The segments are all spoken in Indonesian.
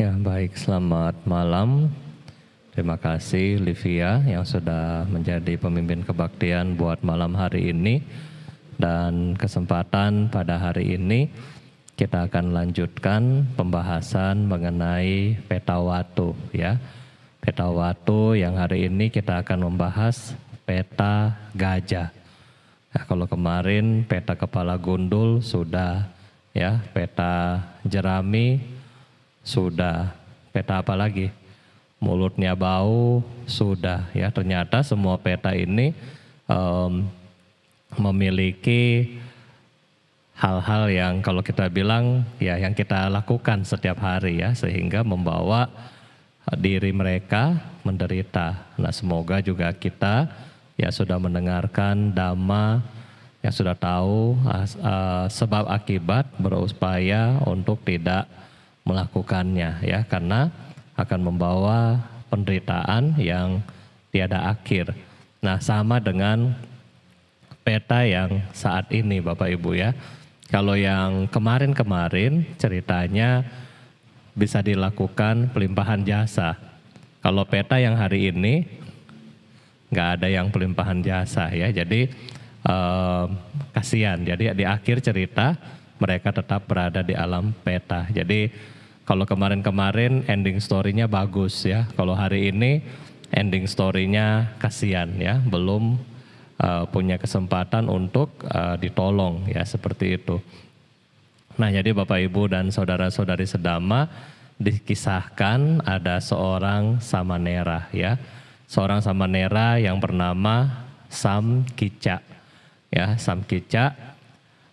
Ya, baik. Selamat malam. Terima kasih Livia yang sudah menjadi pemimpin kebaktian buat malam hari ini. Dan kesempatan pada hari ini kita akan lanjutkan pembahasan mengenai peta watu ya. Peta watu yang hari ini kita akan membahas peta gajah. Nah, kalau kemarin peta kepala gundul sudah ya, peta jerami sudah. Peta apa lagi? Mulutnya bau, sudah. Ya ternyata semua peta ini um, memiliki hal-hal yang kalau kita bilang ya yang kita lakukan setiap hari ya sehingga membawa diri mereka menderita. Nah, semoga juga kita ya sudah mendengarkan dhamma yang sudah tahu uh, sebab akibat berupaya untuk tidak melakukannya ya karena akan membawa penderitaan yang tiada akhir. Nah, sama dengan peta yang saat ini Bapak Ibu ya. Kalau yang kemarin-kemarin ceritanya bisa dilakukan pelimpahan jasa. Kalau peta yang hari ini nggak ada yang pelimpahan jasa ya. Jadi eh, kasihan. Jadi di akhir cerita mereka tetap berada di alam peta. Jadi kalau kemarin-kemarin ending story-nya bagus ya. Kalau hari ini ending story-nya kasihan ya, belum uh, punya kesempatan untuk uh, ditolong ya seperti itu. Nah, jadi Bapak Ibu dan saudara-saudari sedama dikisahkan ada seorang samanera ya. Seorang samanera yang bernama Sam Kicak. Ya, Sam Kicak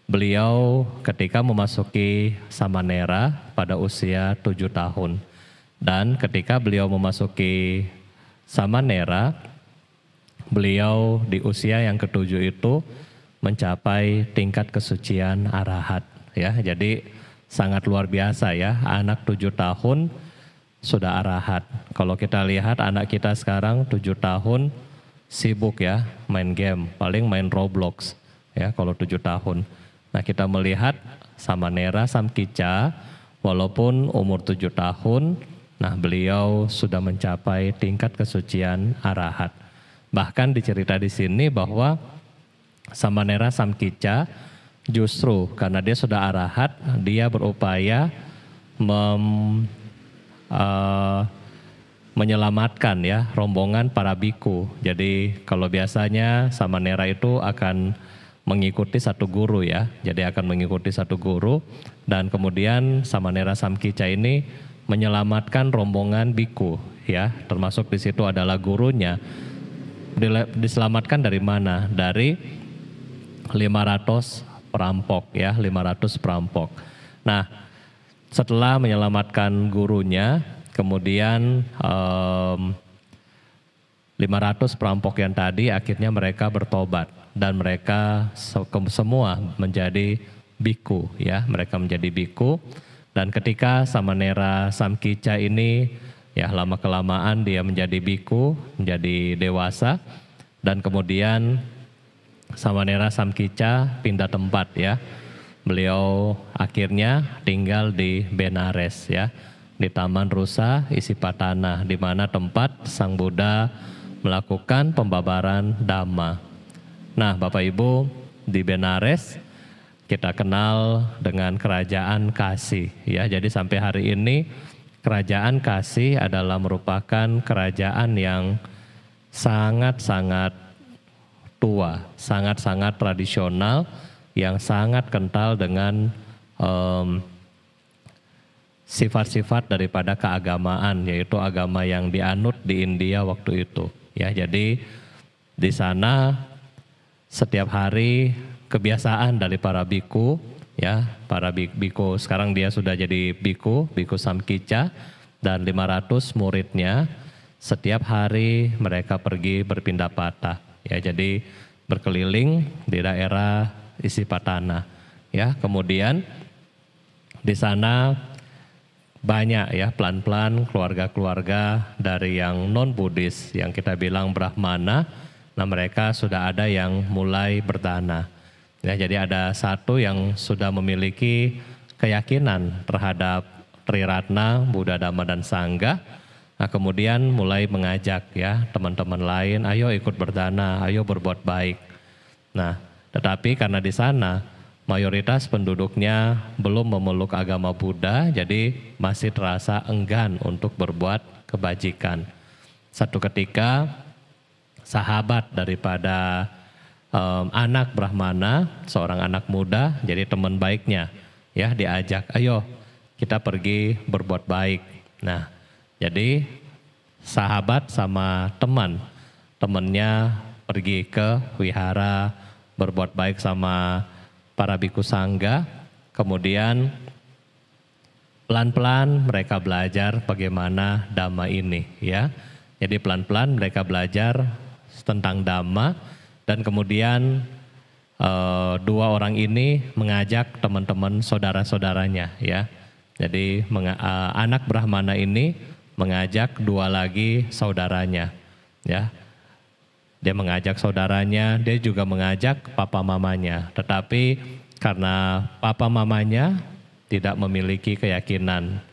Beliau ketika memasuki Samanera pada usia tujuh tahun. Dan ketika beliau memasuki Samanera, beliau di usia yang ketujuh itu mencapai tingkat kesucian arahat. Ya, jadi sangat luar biasa ya, anak tujuh tahun sudah arahat. Kalau kita lihat anak kita sekarang tujuh tahun sibuk ya main game, paling main Roblox ya kalau tujuh tahun Nah kita melihat Samanera Samkica walaupun umur tujuh tahun, nah beliau sudah mencapai tingkat kesucian arahat. Bahkan dicerita di sini bahwa Samanera Samkica justru karena dia sudah arahat, dia berupaya mem, uh, menyelamatkan ya rombongan para biku. Jadi kalau biasanya Samanera itu akan mengikuti satu guru ya. Jadi akan mengikuti satu guru dan kemudian Samanera Samkica ini menyelamatkan rombongan biku ya. Termasuk di situ adalah gurunya. Diselamatkan dari mana? Dari 500 perampok ya, 500 perampok. Nah, setelah menyelamatkan gurunya, kemudian um, 500 perampok yang tadi akhirnya mereka bertobat dan mereka semua menjadi biku ya mereka menjadi biku dan ketika Samanera Samkica ini ya lama kelamaan dia menjadi biku menjadi dewasa dan kemudian Samanera Samkica pindah tempat ya beliau akhirnya tinggal di Benares ya di Taman Rusa isi Patana di mana tempat Sang Buddha melakukan pembabaran dhamma Nah, Bapak Ibu, di Benares kita kenal dengan kerajaan kasih ya. Jadi sampai hari ini kerajaan kasih adalah merupakan kerajaan yang sangat-sangat tua, sangat-sangat tradisional yang sangat kental dengan um, sifat-sifat daripada keagamaan yaitu agama yang dianut di India waktu itu ya jadi di sana setiap hari kebiasaan dari para biku ya para biku sekarang dia sudah jadi biku biku samkica dan 500 muridnya setiap hari mereka pergi berpindah patah ya jadi berkeliling di daerah isi patana ya kemudian di sana banyak ya pelan-pelan keluarga-keluarga dari yang non Buddhis yang kita bilang Brahmana Nah mereka sudah ada yang mulai bertanah. Ya, jadi ada satu yang sudah memiliki keyakinan terhadap Triratna, Buddha, Dhamma, dan Sangga. Nah kemudian mulai mengajak ya teman-teman lain, ayo ikut berdana, ayo berbuat baik. Nah tetapi karena di sana mayoritas penduduknya belum memeluk agama Buddha, jadi masih terasa enggan untuk berbuat kebajikan. Satu ketika sahabat daripada um, anak Brahmana, seorang anak muda, jadi teman baiknya. Ya, diajak, ayo kita pergi berbuat baik. Nah, jadi sahabat sama teman, temannya pergi ke wihara, berbuat baik sama para biku sangga, kemudian pelan-pelan mereka belajar bagaimana dhamma ini ya. Jadi pelan-pelan mereka belajar tentang dhamma dan kemudian uh, dua orang ini mengajak teman-teman saudara-saudaranya ya. Jadi menga, eh, anak Brahmana ini mengajak dua lagi saudaranya ya. Dia mengajak saudaranya, dia juga mengajak papa mamanya. Tetapi karena papa mamanya tidak memiliki keyakinan,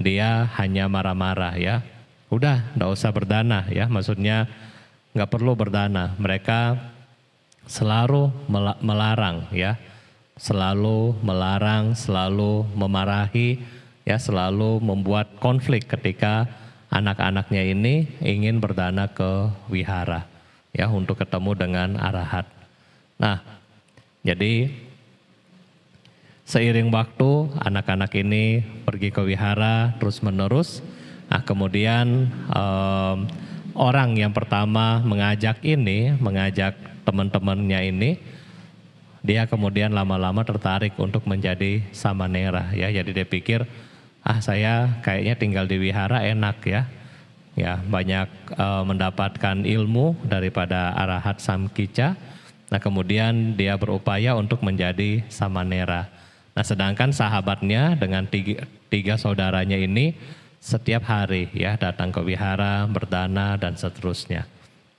dia hanya marah-marah ya. Udah, nggak usah berdana ya. Maksudnya nggak perlu berdana. Mereka selalu melarang ya, selalu melarang, selalu memarahi, ya selalu membuat konflik ketika anak-anaknya ini ingin berdana ke wihara ya untuk ketemu dengan arahat. Nah, jadi seiring waktu anak-anak ini pergi ke wihara terus menerus. Nah, kemudian orang yang pertama mengajak ini, mengajak teman-temannya ini, dia kemudian lama-lama tertarik untuk menjadi samanera ya. Jadi dia pikir, ah saya kayaknya tinggal di wihara enak ya. Ya, banyak e, mendapatkan ilmu daripada arahat samkica. Nah, kemudian dia berupaya untuk menjadi samanera. Nah, sedangkan sahabatnya dengan tiga, tiga saudaranya ini setiap hari ya datang ke wihara, berdana dan seterusnya.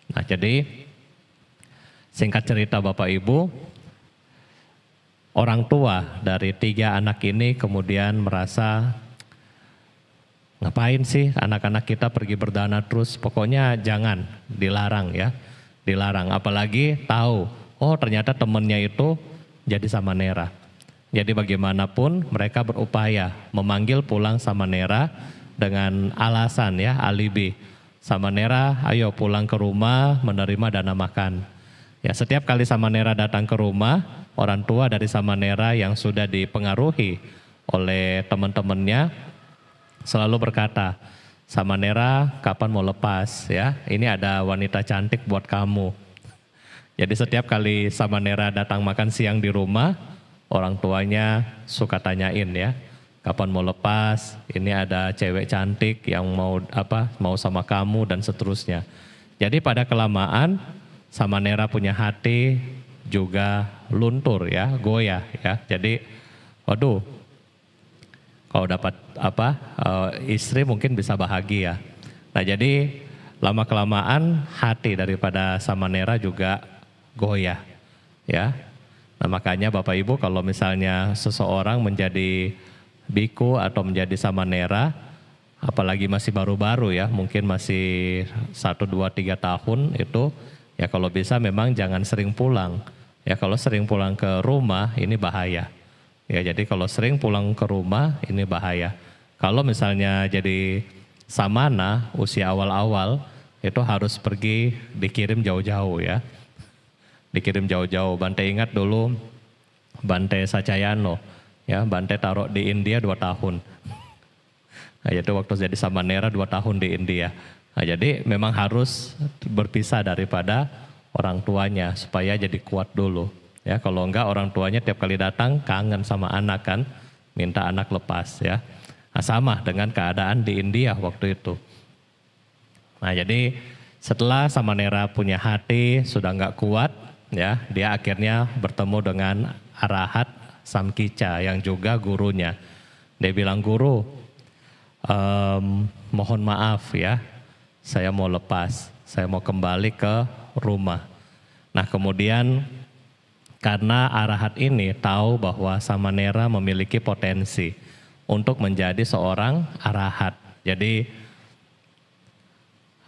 Nah, jadi singkat cerita Bapak Ibu, orang tua dari tiga anak ini kemudian merasa ngapain sih anak-anak kita pergi berdana terus? Pokoknya jangan dilarang ya, dilarang. Apalagi tahu, oh ternyata temennya itu jadi sama Nera. Jadi bagaimanapun mereka berupaya memanggil pulang sama Nera dengan alasan ya alibi. Samanera, ayo pulang ke rumah menerima dana makan. Ya, setiap kali Samanera datang ke rumah, orang tua dari Samanera yang sudah dipengaruhi oleh teman-temannya selalu berkata, Samanera kapan mau lepas ya? Ini ada wanita cantik buat kamu. Jadi setiap kali Samanera datang makan siang di rumah, orang tuanya suka tanyain ya, kapan mau lepas, ini ada cewek cantik yang mau apa, mau sama kamu dan seterusnya. Jadi pada kelamaan sama Nera punya hati juga luntur ya, goyah ya. Jadi waduh kalau dapat apa eh, istri mungkin bisa bahagia. Nah, jadi lama kelamaan hati daripada sama Nera juga goyah ya. Nah, makanya Bapak Ibu kalau misalnya seseorang menjadi biku atau menjadi samanera, apalagi masih baru-baru ya, mungkin masih 1, 2, 3 tahun itu ya kalau bisa memang jangan sering pulang. Ya kalau sering pulang ke rumah ini bahaya. Ya jadi kalau sering pulang ke rumah ini bahaya. Kalau misalnya jadi samana usia awal-awal itu harus pergi dikirim jauh-jauh ya. Dikirim jauh-jauh. Bante ingat dulu Bante Sacayano Ya, Bante taruh di India dua tahun. Nah, itu waktu jadi Samanera dua tahun di India. Nah, jadi memang harus berpisah daripada orang tuanya supaya jadi kuat dulu. Ya, kalau enggak orang tuanya tiap kali datang kangen sama anak kan, minta anak lepas ya. Nah, sama dengan keadaan di India waktu itu. Nah, jadi setelah Samanera punya hati sudah enggak kuat, ya, dia akhirnya bertemu dengan Arahat Samkica yang juga gurunya. Dia bilang, guru um, mohon maaf ya, saya mau lepas, saya mau kembali ke rumah. Nah kemudian karena arahat ini tahu bahwa Samanera memiliki potensi untuk menjadi seorang arahat. Jadi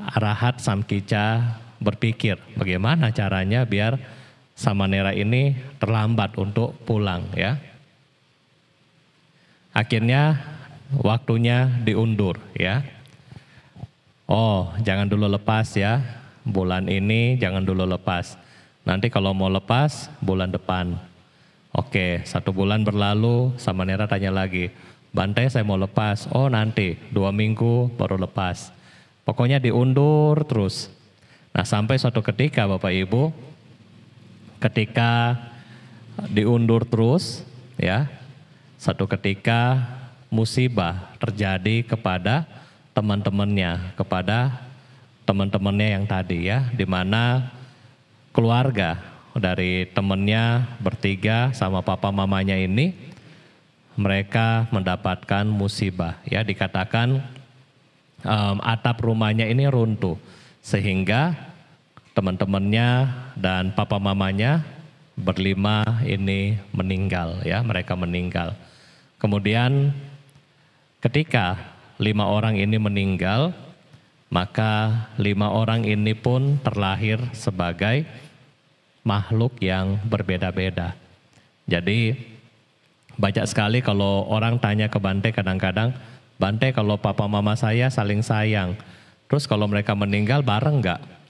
arahat Samkica berpikir bagaimana caranya biar Samanera ini terlambat untuk pulang ya. Akhirnya waktunya diundur ya. Oh, jangan dulu lepas ya. Bulan ini jangan dulu lepas. Nanti kalau mau lepas bulan depan. Oke, satu bulan berlalu, Samanera tanya lagi, bantai saya mau lepas. Oh nanti, dua minggu baru lepas. Pokoknya diundur terus. Nah sampai suatu ketika Bapak Ibu, ketika diundur terus ya satu ketika musibah terjadi kepada teman-temannya kepada teman-temannya yang tadi ya di mana keluarga dari temannya bertiga sama papa mamanya ini mereka mendapatkan musibah ya dikatakan um, atap rumahnya ini runtuh sehingga teman-temannya dan papa mamanya berlima ini meninggal ya, mereka meninggal. Kemudian ketika lima orang ini meninggal, maka lima orang ini pun terlahir sebagai makhluk yang berbeda-beda. Jadi banyak sekali kalau orang tanya ke Bante kadang-kadang, Bante kalau papa mama saya saling sayang, terus kalau mereka meninggal bareng nggak?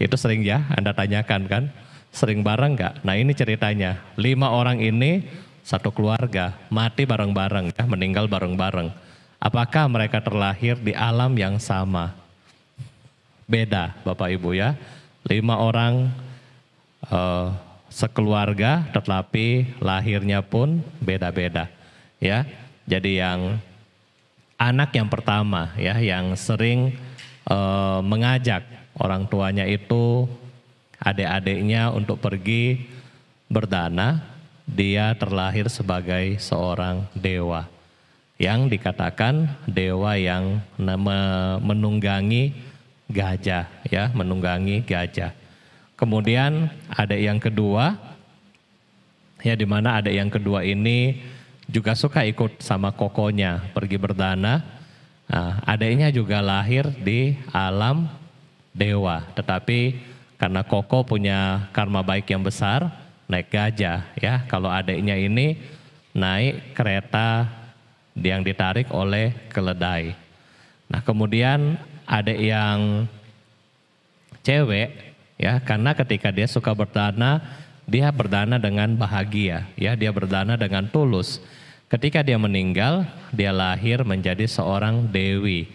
Itu sering ya Anda tanyakan kan? Sering bareng nggak? Nah ini ceritanya, lima orang ini satu keluarga mati bareng-bareng, ya, meninggal bareng-bareng. Apakah mereka terlahir di alam yang sama? Beda Bapak Ibu ya. Lima orang uh, sekeluarga tetapi lahirnya pun beda-beda ya jadi yang anak yang pertama ya yang sering uh, mengajak orang tuanya itu adik-adiknya untuk pergi berdana, dia terlahir sebagai seorang dewa yang dikatakan dewa yang menunggangi gajah ya, menunggangi gajah. Kemudian ada yang kedua ya di mana ada yang kedua ini juga suka ikut sama kokonya pergi berdana. Nah, adiknya juga lahir di alam dewa. Tetapi karena Koko punya karma baik yang besar, naik gajah ya. Kalau adiknya ini naik kereta yang ditarik oleh keledai. Nah kemudian adik yang cewek ya karena ketika dia suka berdana dia berdana dengan bahagia ya dia berdana dengan tulus ketika dia meninggal dia lahir menjadi seorang dewi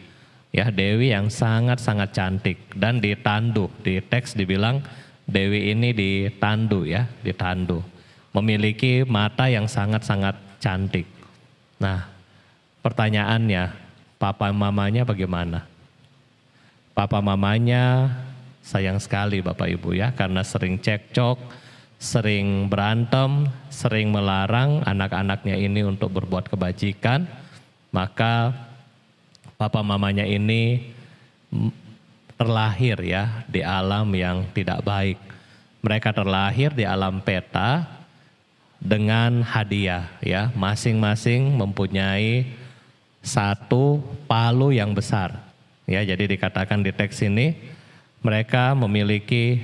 ya Dewi yang sangat-sangat cantik dan ditandu. Di teks dibilang Dewi ini ditandu ya, ditandu. Memiliki mata yang sangat-sangat cantik. Nah, pertanyaannya, papa mamanya bagaimana? Papa mamanya sayang sekali Bapak Ibu ya, karena sering cekcok, sering berantem, sering melarang anak-anaknya ini untuk berbuat kebajikan, maka papa mamanya ini terlahir ya di alam yang tidak baik. Mereka terlahir di alam peta dengan hadiah ya, masing-masing mempunyai satu palu yang besar. Ya, jadi dikatakan di teks ini mereka memiliki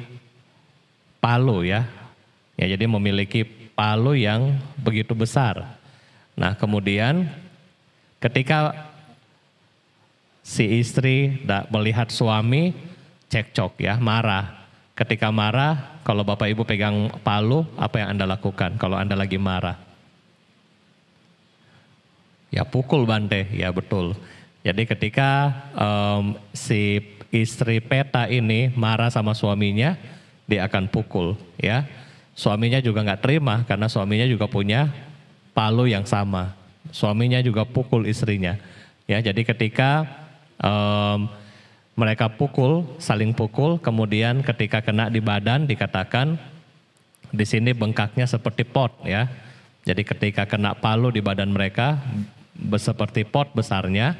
palu ya. Ya, jadi memiliki palu yang begitu besar. Nah, kemudian ketika si istri tidak melihat suami cekcok ya, marah. Ketika marah, kalau Bapak Ibu pegang palu, apa yang Anda lakukan kalau Anda lagi marah? Ya pukul Bante, ya betul. Jadi ketika um, si istri peta ini marah sama suaminya, dia akan pukul ya. Suaminya juga nggak terima karena suaminya juga punya palu yang sama. Suaminya juga pukul istrinya. Ya, jadi ketika um, mereka pukul, saling pukul, kemudian ketika kena di badan dikatakan di sini bengkaknya seperti pot ya. Jadi ketika kena palu di badan mereka seperti pot besarnya,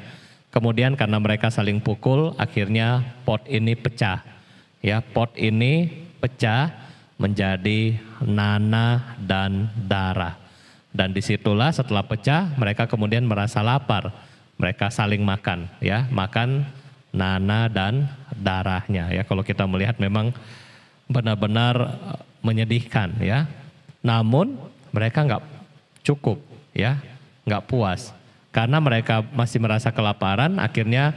kemudian karena mereka saling pukul akhirnya pot ini pecah. Ya, pot ini pecah menjadi nanah dan darah. Dan disitulah setelah pecah mereka kemudian merasa lapar mereka saling makan ya, makan nana dan darahnya ya. Kalau kita melihat memang benar-benar eh, menyedihkan ya. Namun mereka nggak cukup ya, nggak puas karena mereka masih merasa kelaparan. Akhirnya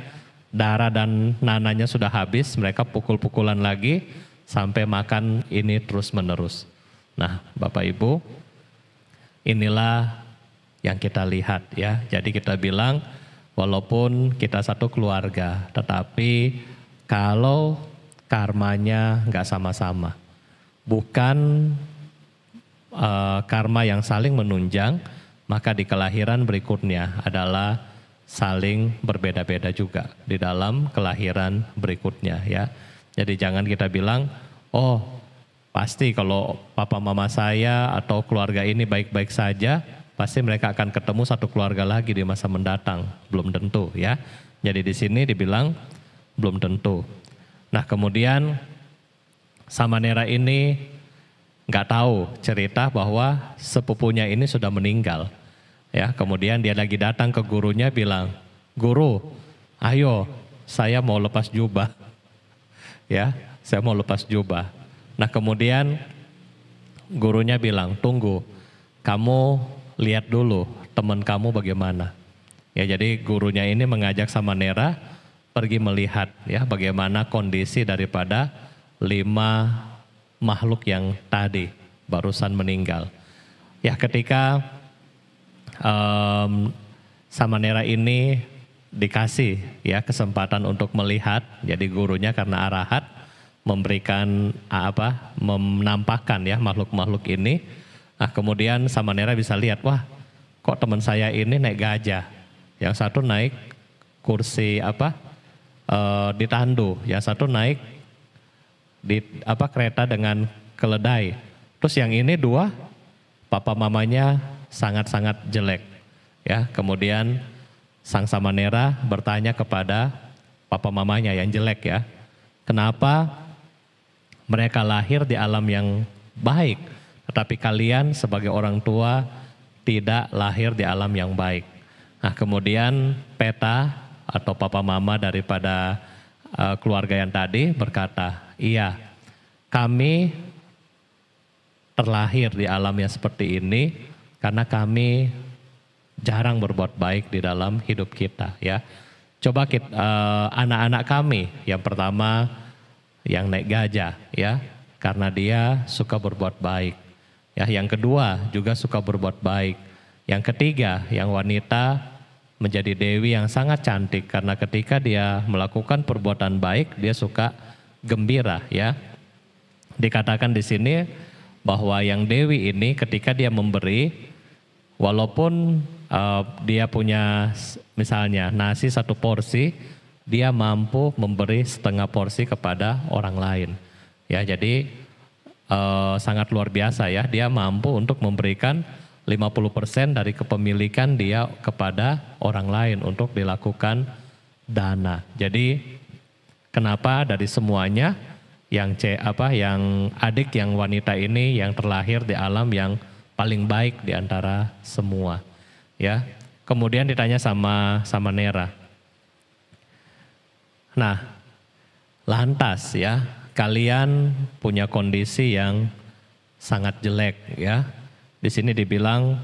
darah dan nananya sudah habis, mereka pukul-pukulan lagi sampai makan ini terus menerus. Nah, Bapak Ibu, inilah yang kita lihat ya. Jadi kita bilang Walaupun kita satu keluarga, tetapi kalau karmanya nggak sama-sama, bukan uh, karma yang saling menunjang, maka di kelahiran berikutnya adalah saling berbeda-beda juga di dalam kelahiran berikutnya ya. Jadi jangan kita bilang, oh pasti kalau papa mama saya atau keluarga ini baik-baik saja, pasti mereka akan ketemu satu keluarga lagi di masa mendatang, belum tentu ya. Jadi di sini dibilang belum tentu. Nah kemudian Samanera ini nggak tahu cerita bahwa sepupunya ini sudah meninggal. Ya, kemudian dia lagi datang ke gurunya bilang, "Guru, ayo saya mau lepas jubah." Ya, saya mau lepas jubah. Nah, kemudian gurunya bilang, "Tunggu. Kamu lihat dulu teman kamu bagaimana. Ya jadi gurunya ini mengajak sama Nera pergi melihat ya bagaimana kondisi daripada lima makhluk yang tadi barusan meninggal. Ya ketika um, Nera ini dikasih ya kesempatan untuk melihat, jadi gurunya karena arahat memberikan apa menampakkan ya makhluk-makhluk ini Nah kemudian Nera bisa lihat, wah kok teman saya ini naik gajah. Yang satu naik kursi apa e, di tandu, yang satu naik di apa kereta dengan keledai. Terus yang ini dua papa mamanya sangat-sangat jelek. Ya, kemudian sang Samanera bertanya kepada papa mamanya yang jelek ya. Kenapa mereka lahir di alam yang baik? Tetapi kalian sebagai orang tua tidak lahir di alam yang baik. Nah, kemudian peta atau papa mama daripada uh, keluarga yang tadi berkata, "Iya, kami terlahir di alam yang seperti ini karena kami jarang berbuat baik di dalam hidup kita ya. Coba kita anak eh, anak-anak kami yang pertama yang naik gajah ya karena dia suka berbuat baik. Ya, yang kedua juga suka berbuat baik. Yang ketiga, yang wanita menjadi dewi yang sangat cantik karena ketika dia melakukan perbuatan baik dia suka gembira ya. Dikatakan di sini bahwa yang dewi ini ketika dia memberi walaupun uh, dia punya misalnya nasi satu porsi dia mampu memberi setengah porsi kepada orang lain. Ya, jadi uh, sangat luar biasa ya. Dia mampu untuk memberikan 50% dari kepemilikan dia kepada orang lain untuk dilakukan dana. Jadi kenapa dari semuanya yang C apa yang adik yang wanita ini yang terlahir di alam yang paling baik di antara semua. Ya. Kemudian ditanya sama sama Nera. Nah, lantas ya kalian punya kondisi yang sangat jelek ya. Di sini dibilang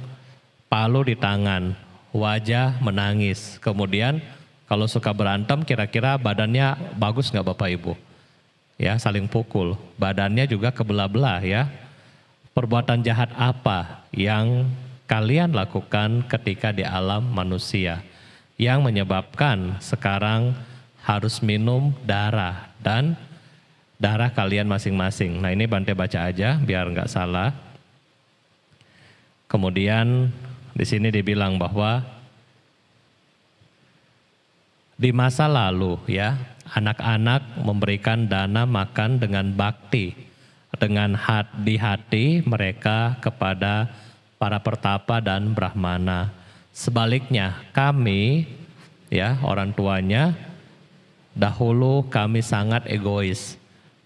palu di tangan, wajah menangis. Kemudian kalau suka berantem kira-kira badannya bagus nggak Bapak Ibu? Ya saling pukul, badannya juga kebelah-belah ya. Perbuatan jahat apa yang kalian lakukan ketika di alam manusia yang menyebabkan sekarang harus minum darah dan darah kalian masing-masing. Nah ini bantai baca aja biar nggak salah. Kemudian di sini dibilang bahwa di masa lalu ya anak-anak memberikan dana makan dengan bakti dengan hati hati mereka kepada para pertapa dan brahmana. Sebaliknya kami ya orang tuanya dahulu kami sangat egois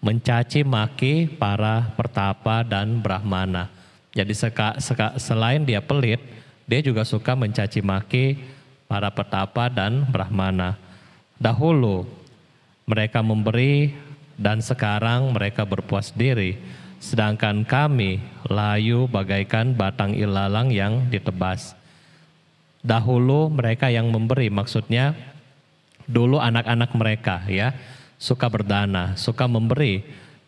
mencaci maki para pertapa dan brahmana. Jadi seka, seka, selain dia pelit, dia juga suka mencaci maki para pertapa dan brahmana. Dahulu mereka memberi dan sekarang mereka berpuas diri. Sedangkan kami layu bagaikan batang ilalang yang ditebas. Dahulu mereka yang memberi, maksudnya dulu anak-anak mereka ya suka berdana, suka memberi.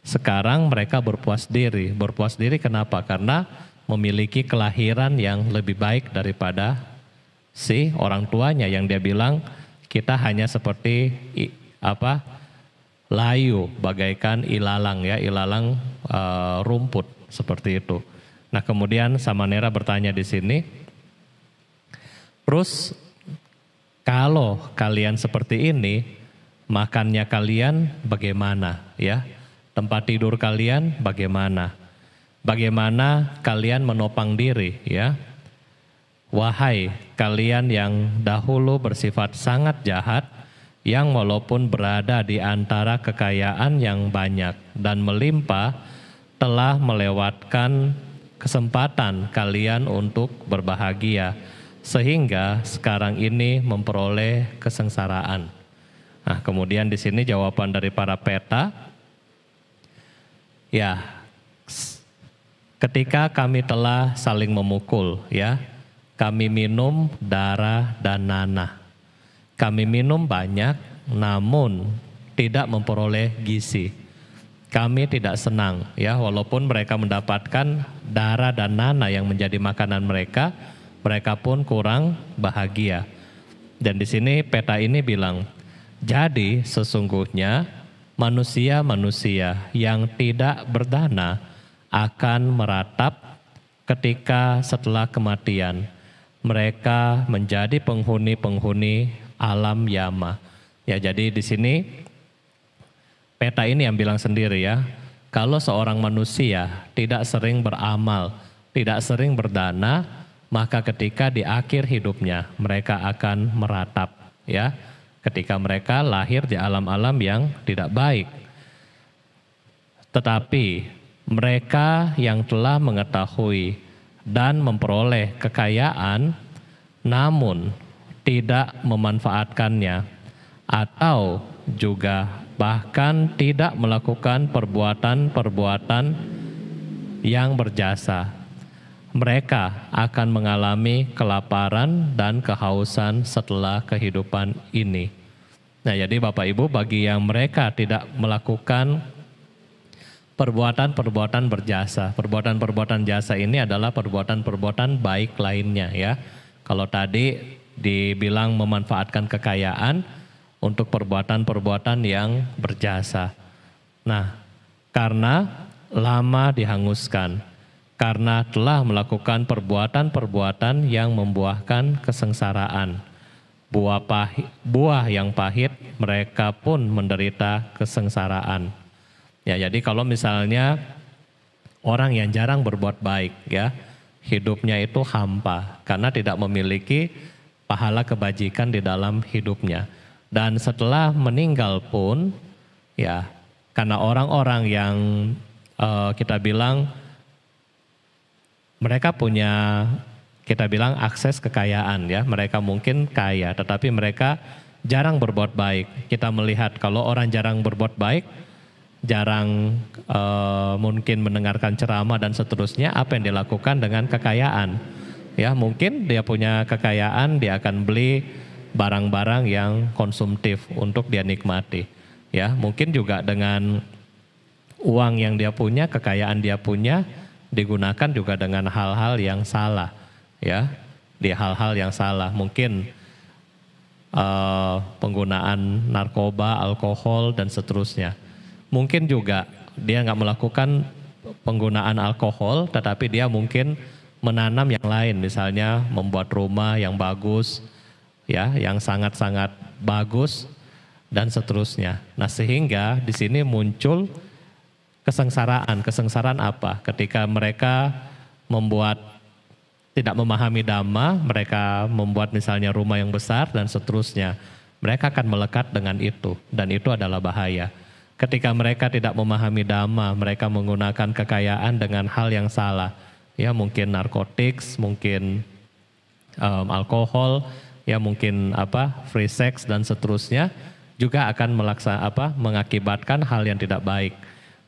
Sekarang mereka berpuas diri. Berpuas diri kenapa? Karena memiliki kelahiran yang lebih baik daripada si orang tuanya yang dia bilang kita hanya seperti apa layu bagaikan ilalang ya ilalang e, rumput seperti itu. Nah kemudian sama Samanera bertanya di sini, terus kalau kalian seperti ini makannya kalian bagaimana ya, tempat tidur kalian bagaimana, bagaimana kalian menopang diri ya. Wahai kalian yang dahulu bersifat sangat jahat, yang walaupun berada di antara kekayaan yang banyak dan melimpah, telah melewatkan kesempatan kalian untuk berbahagia, sehingga sekarang ini memperoleh kesengsaraan. Nah, kemudian di sini jawaban dari para peta. Ya, ketika kami telah saling memukul, ya, kami minum darah dan nanah. Kami minum banyak, namun tidak memperoleh gizi. Kami tidak senang, ya, walaupun mereka mendapatkan darah dan nanah yang menjadi makanan mereka, mereka pun kurang bahagia. Dan di sini peta ini bilang, jadi sesungguhnya manusia-manusia yang tidak berdana akan meratap ketika setelah kematian mereka menjadi penghuni-penghuni alam yama. Ya, jadi di sini peta ini yang bilang sendiri ya. Kalau seorang manusia tidak sering beramal, tidak sering berdana, maka ketika di akhir hidupnya mereka akan meratap, ya ketika mereka lahir di alam-alam yang tidak baik. Tetapi mereka yang telah mengetahui dan memperoleh kekayaan namun tidak memanfaatkannya atau juga bahkan tidak melakukan perbuatan-perbuatan yang berjasa. Mereka akan mengalami kelaparan dan kehausan setelah kehidupan ini. Nah, jadi Bapak Ibu bagi yang mereka tidak melakukan perbuatan-perbuatan berjasa. Perbuatan-perbuatan jasa ini adalah perbuatan-perbuatan baik lainnya ya. Kalau tadi dibilang memanfaatkan kekayaan untuk perbuatan-perbuatan yang berjasa. Nah, karena lama dihanguskan, karena telah melakukan perbuatan-perbuatan yang membuahkan kesengsaraan buah, pahit, buah yang pahit mereka pun menderita kesengsaraan. Ya, jadi kalau misalnya orang yang jarang berbuat baik ya, hidupnya itu hampa karena tidak memiliki pahala kebajikan di dalam hidupnya. Dan setelah meninggal pun ya, karena orang-orang yang uh, kita bilang mereka punya kita bilang akses kekayaan ya. Mereka mungkin kaya tetapi mereka jarang berbuat baik. Kita melihat kalau orang jarang berbuat baik, jarang uh, mungkin mendengarkan ceramah dan seterusnya, apa yang dilakukan dengan kekayaan? Ya, mungkin dia punya kekayaan, dia akan beli barang-barang yang konsumtif untuk dia nikmati. Ya, mungkin juga dengan uang yang dia punya, kekayaan dia punya digunakan juga dengan hal-hal yang salah ya di hal-hal yang salah. Mungkin uh, penggunaan narkoba, alkohol dan seterusnya. Mungkin juga dia nggak melakukan penggunaan alkohol, tetapi dia mungkin menanam yang lain, misalnya membuat rumah yang bagus, ya, yang sangat-sangat bagus dan seterusnya. Nah sehingga di sini muncul kesengsaraan. Kesengsaraan apa? Ketika mereka membuat tidak memahami dhamma, mereka membuat misalnya rumah yang besar dan seterusnya. Mereka akan melekat dengan itu dan itu adalah bahaya. Ketika mereka tidak memahami dhamma, mereka menggunakan kekayaan dengan hal yang salah. Ya mungkin narkotik, mungkin um, alkohol, ya mungkin apa free sex dan seterusnya juga akan melaksa apa mengakibatkan hal yang tidak baik.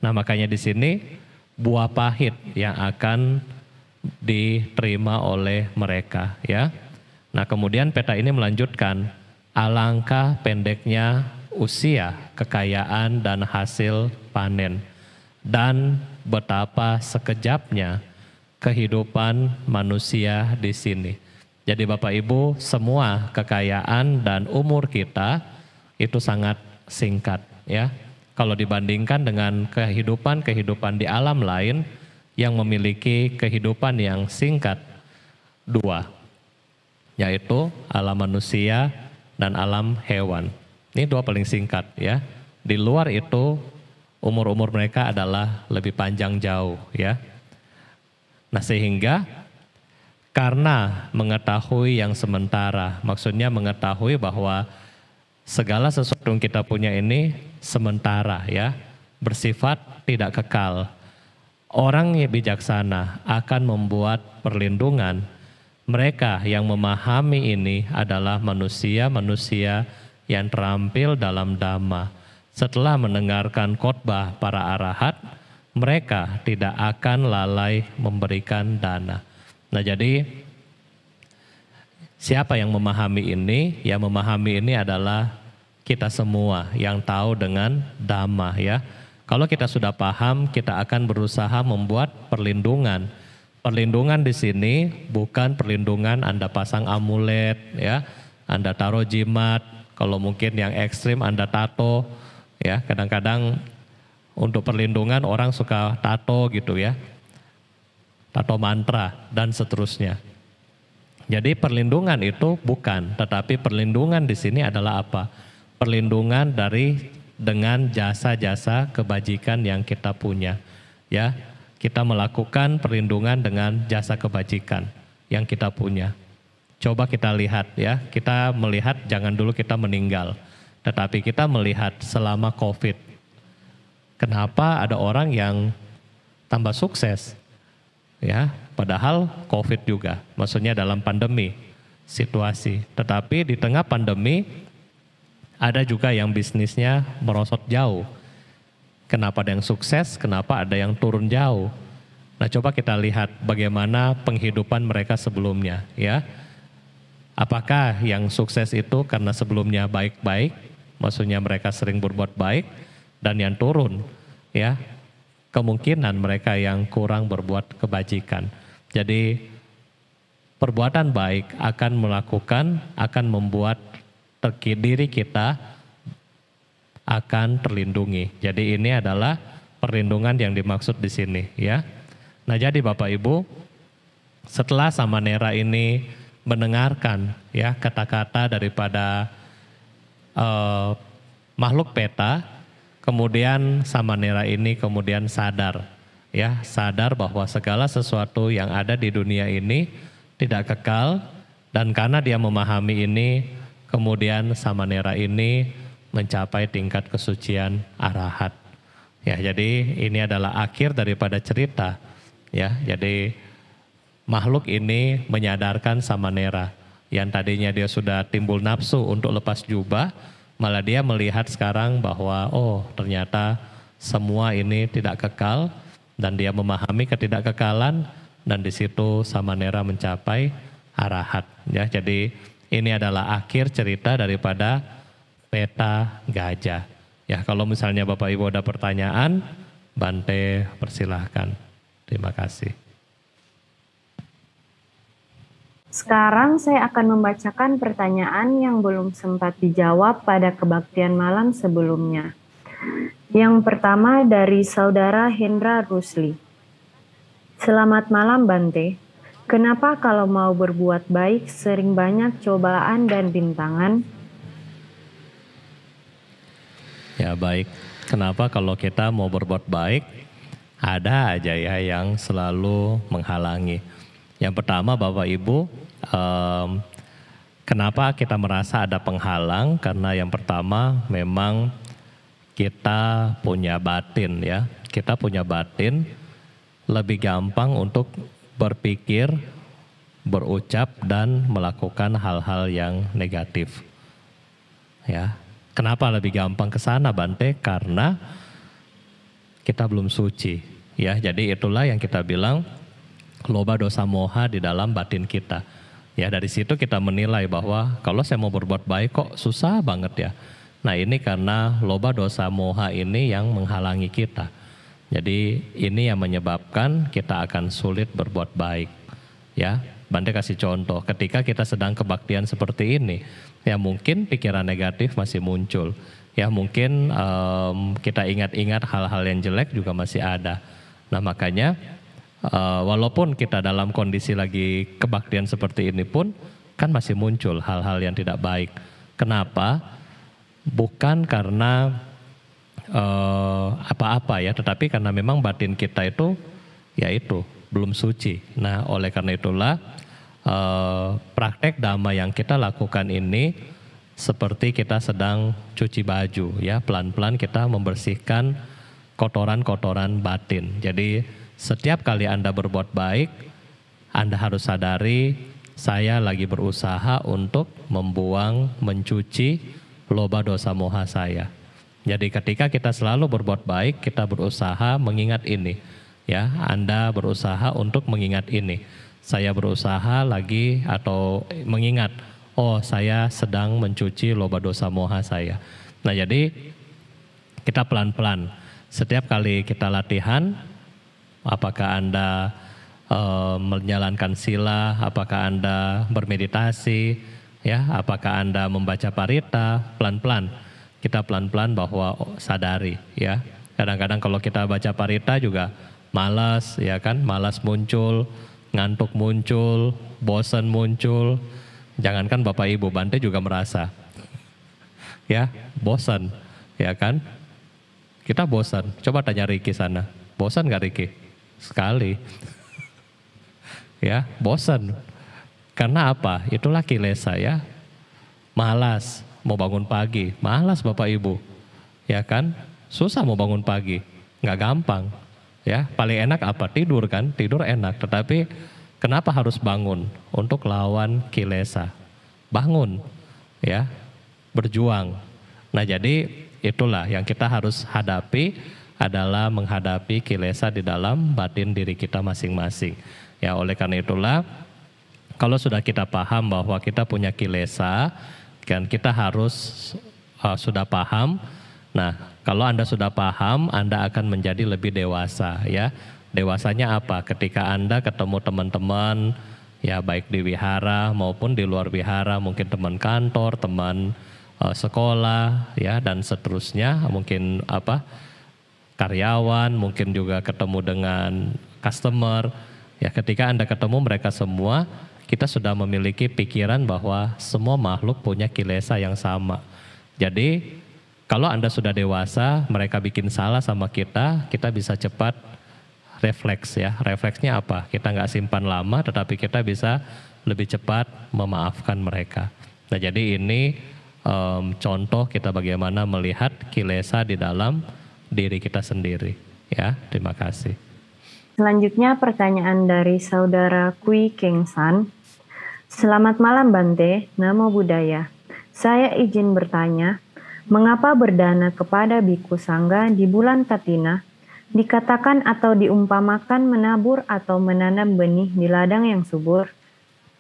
Nah makanya di sini buah pahit yang akan diterima oleh mereka ya. Nah, kemudian peta ini melanjutkan alangkah pendeknya usia, kekayaan dan hasil panen dan betapa sekejapnya kehidupan manusia di sini. Jadi Bapak Ibu, semua kekayaan dan umur kita itu sangat singkat ya. Kalau dibandingkan dengan kehidupan-kehidupan di alam lain, yang memiliki kehidupan yang singkat. Dua, yaitu alam manusia dan alam hewan. Ini dua paling singkat ya. Di luar itu umur-umur mereka adalah lebih panjang jauh ya. Nah sehingga karena mengetahui yang sementara, maksudnya mengetahui bahwa segala sesuatu yang kita punya ini sementara ya, bersifat tidak kekal. Orang yang bijaksana akan membuat perlindungan. Mereka yang memahami ini adalah manusia-manusia yang terampil dalam dhamma. Setelah mendengarkan khotbah para arahat, mereka tidak akan lalai memberikan dana. Nah, jadi siapa yang memahami ini? Yang memahami ini adalah kita semua yang tahu dengan dhamma ya. Kalau kita sudah paham, kita akan berusaha membuat perlindungan. Perlindungan di sini bukan perlindungan Anda pasang amulet, ya, Anda taruh jimat. Kalau mungkin yang ekstrim Anda tato, ya. Kadang-kadang untuk perlindungan orang suka tato gitu ya, tato mantra dan seterusnya. Jadi perlindungan itu bukan, tetapi perlindungan di sini adalah apa? Perlindungan dari dengan jasa-jasa kebajikan yang kita punya. Ya, kita melakukan perlindungan dengan jasa kebajikan yang kita punya. Coba kita lihat ya, kita melihat jangan dulu kita meninggal, tetapi kita melihat selama COVID. Kenapa ada orang yang tambah sukses? Ya, padahal COVID juga, maksudnya dalam pandemi situasi. Tetapi di tengah pandemi ada juga yang bisnisnya merosot jauh. Kenapa ada yang sukses, kenapa ada yang turun jauh. Nah, coba kita lihat bagaimana penghidupan mereka sebelumnya, ya. Apakah yang sukses itu karena sebelumnya baik-baik, maksudnya mereka sering berbuat baik dan yang turun, ya. Kemungkinan mereka yang kurang berbuat kebajikan. Jadi perbuatan baik akan melakukan akan membuat diri kita akan terlindungi. Jadi ini adalah perlindungan yang dimaksud di sini ya. Nah, jadi Bapak Ibu, setelah Samanera ini mendengarkan ya kata-kata daripada uh, makhluk peta, kemudian Samanera ini kemudian sadar ya, sadar bahwa segala sesuatu yang ada di dunia ini tidak kekal dan karena dia memahami ini Kemudian Samanera ini mencapai tingkat kesucian arahat. Ya, jadi ini adalah akhir daripada cerita. Ya, jadi makhluk ini menyadarkan Samanera yang tadinya dia sudah timbul nafsu untuk lepas jubah, malah dia melihat sekarang bahwa oh ternyata semua ini tidak kekal dan dia memahami ketidakkekalan dan di situ Samanera mencapai arahat. Ya, jadi ini adalah akhir cerita daripada peta gajah. Ya, kalau misalnya Bapak Ibu ada pertanyaan, Bante persilahkan. Terima kasih. Sekarang saya akan membacakan pertanyaan yang belum sempat dijawab pada kebaktian malam sebelumnya. Yang pertama dari saudara Hendra Rusli. Selamat malam Bante. Kenapa kalau mau berbuat baik sering banyak cobaan dan bintangan? Ya baik, kenapa kalau kita mau berbuat baik ada aja ya yang selalu menghalangi. Yang pertama Bapak Ibu, um, kenapa kita merasa ada penghalang? Karena yang pertama memang kita punya batin ya, kita punya batin lebih gampang untuk berpikir, berucap dan melakukan hal-hal yang negatif. Ya. Kenapa lebih gampang ke sana Bante? Karena kita belum suci, ya. Jadi itulah yang kita bilang loba dosa moha di dalam batin kita. Ya, dari situ kita menilai bahwa kalau saya mau berbuat baik kok susah banget ya. Nah, ini karena loba dosa moha ini yang menghalangi kita. Jadi ini yang menyebabkan kita akan sulit berbuat baik. Ya, Bante kasih contoh, ketika kita sedang kebaktian seperti ini, ya mungkin pikiran negatif masih muncul. Ya mungkin um, kita ingat-ingat hal-hal yang jelek juga masih ada. Nah makanya uh, walaupun kita dalam kondisi lagi kebaktian seperti ini pun kan masih muncul hal-hal yang tidak baik. Kenapa? Bukan karena Eh, apa-apa ya, tetapi karena memang batin kita itu yaitu belum suci. Nah, oleh karena itulah uh, praktek dhamma yang kita lakukan ini seperti kita sedang cuci baju ya, pelan-pelan kita membersihkan kotoran-kotoran batin. Jadi setiap kali Anda berbuat baik, Anda harus sadari saya lagi berusaha untuk membuang, mencuci loba dosa moha saya. Jadi ketika kita selalu berbuat baik, kita berusaha mengingat ini. Ya, Anda berusaha untuk mengingat ini. Saya berusaha lagi atau mengingat, oh saya sedang mencuci loba dosa moha saya. Nah, jadi kita pelan-pelan. Setiap kali kita latihan, apakah Anda e, menjalankan sila, apakah Anda bermeditasi, ya, apakah Anda membaca parita, pelan-pelan kita pelan-pelan bahwa oh, sadari ya. Kadang-kadang kalau kita baca parita juga malas ya kan, malas muncul, ngantuk muncul, bosan muncul. Jangankan Bapak Ibu Bante juga merasa. Ya, bosan ya kan? Kita bosan. Coba tanya Riki sana. Bosan gak Riki? Sekali. ya, bosan. Karena apa? Itulah kilesa ya. Malas, mau bangun pagi, malas Bapak Ibu. Ya kan? Susah mau bangun pagi, nggak gampang. Ya, paling enak apa? Tidur kan? Tidur enak, tetapi kenapa harus bangun? Untuk lawan kilesa. Bangun. Ya. Berjuang. Nah, jadi itulah yang kita harus hadapi adalah menghadapi kilesa di dalam batin diri kita masing-masing. Ya, oleh karena itulah kalau sudah kita paham bahwa kita punya kilesa, kan kita harus uh, sudah paham. Nah, kalau Anda sudah paham, Anda akan menjadi lebih dewasa ya. Dewasanya apa? Ketika Anda ketemu teman-teman ya baik di wihara maupun di luar wihara, mungkin teman kantor, teman uh, sekolah ya dan seterusnya, mungkin apa? karyawan, mungkin juga ketemu dengan customer. Ya, ketika Anda ketemu mereka semua, kita sudah memiliki pikiran bahwa semua makhluk punya kilesa yang sama. Jadi kalau Anda sudah dewasa, mereka bikin salah sama kita, kita bisa cepat refleks ya. Refleksnya apa? Kita nggak simpan lama, tetapi kita bisa lebih cepat memaafkan mereka. Nah jadi ini um, contoh kita bagaimana melihat kilesa di dalam diri kita sendiri. Ya, terima kasih. Selanjutnya pertanyaan dari saudara Kui Kengsan. Selamat malam Bante, Namo Buddhaya. Saya izin bertanya, mengapa berdana kepada Biku Sangga di bulan Katina dikatakan atau diumpamakan menabur atau menanam benih di ladang yang subur?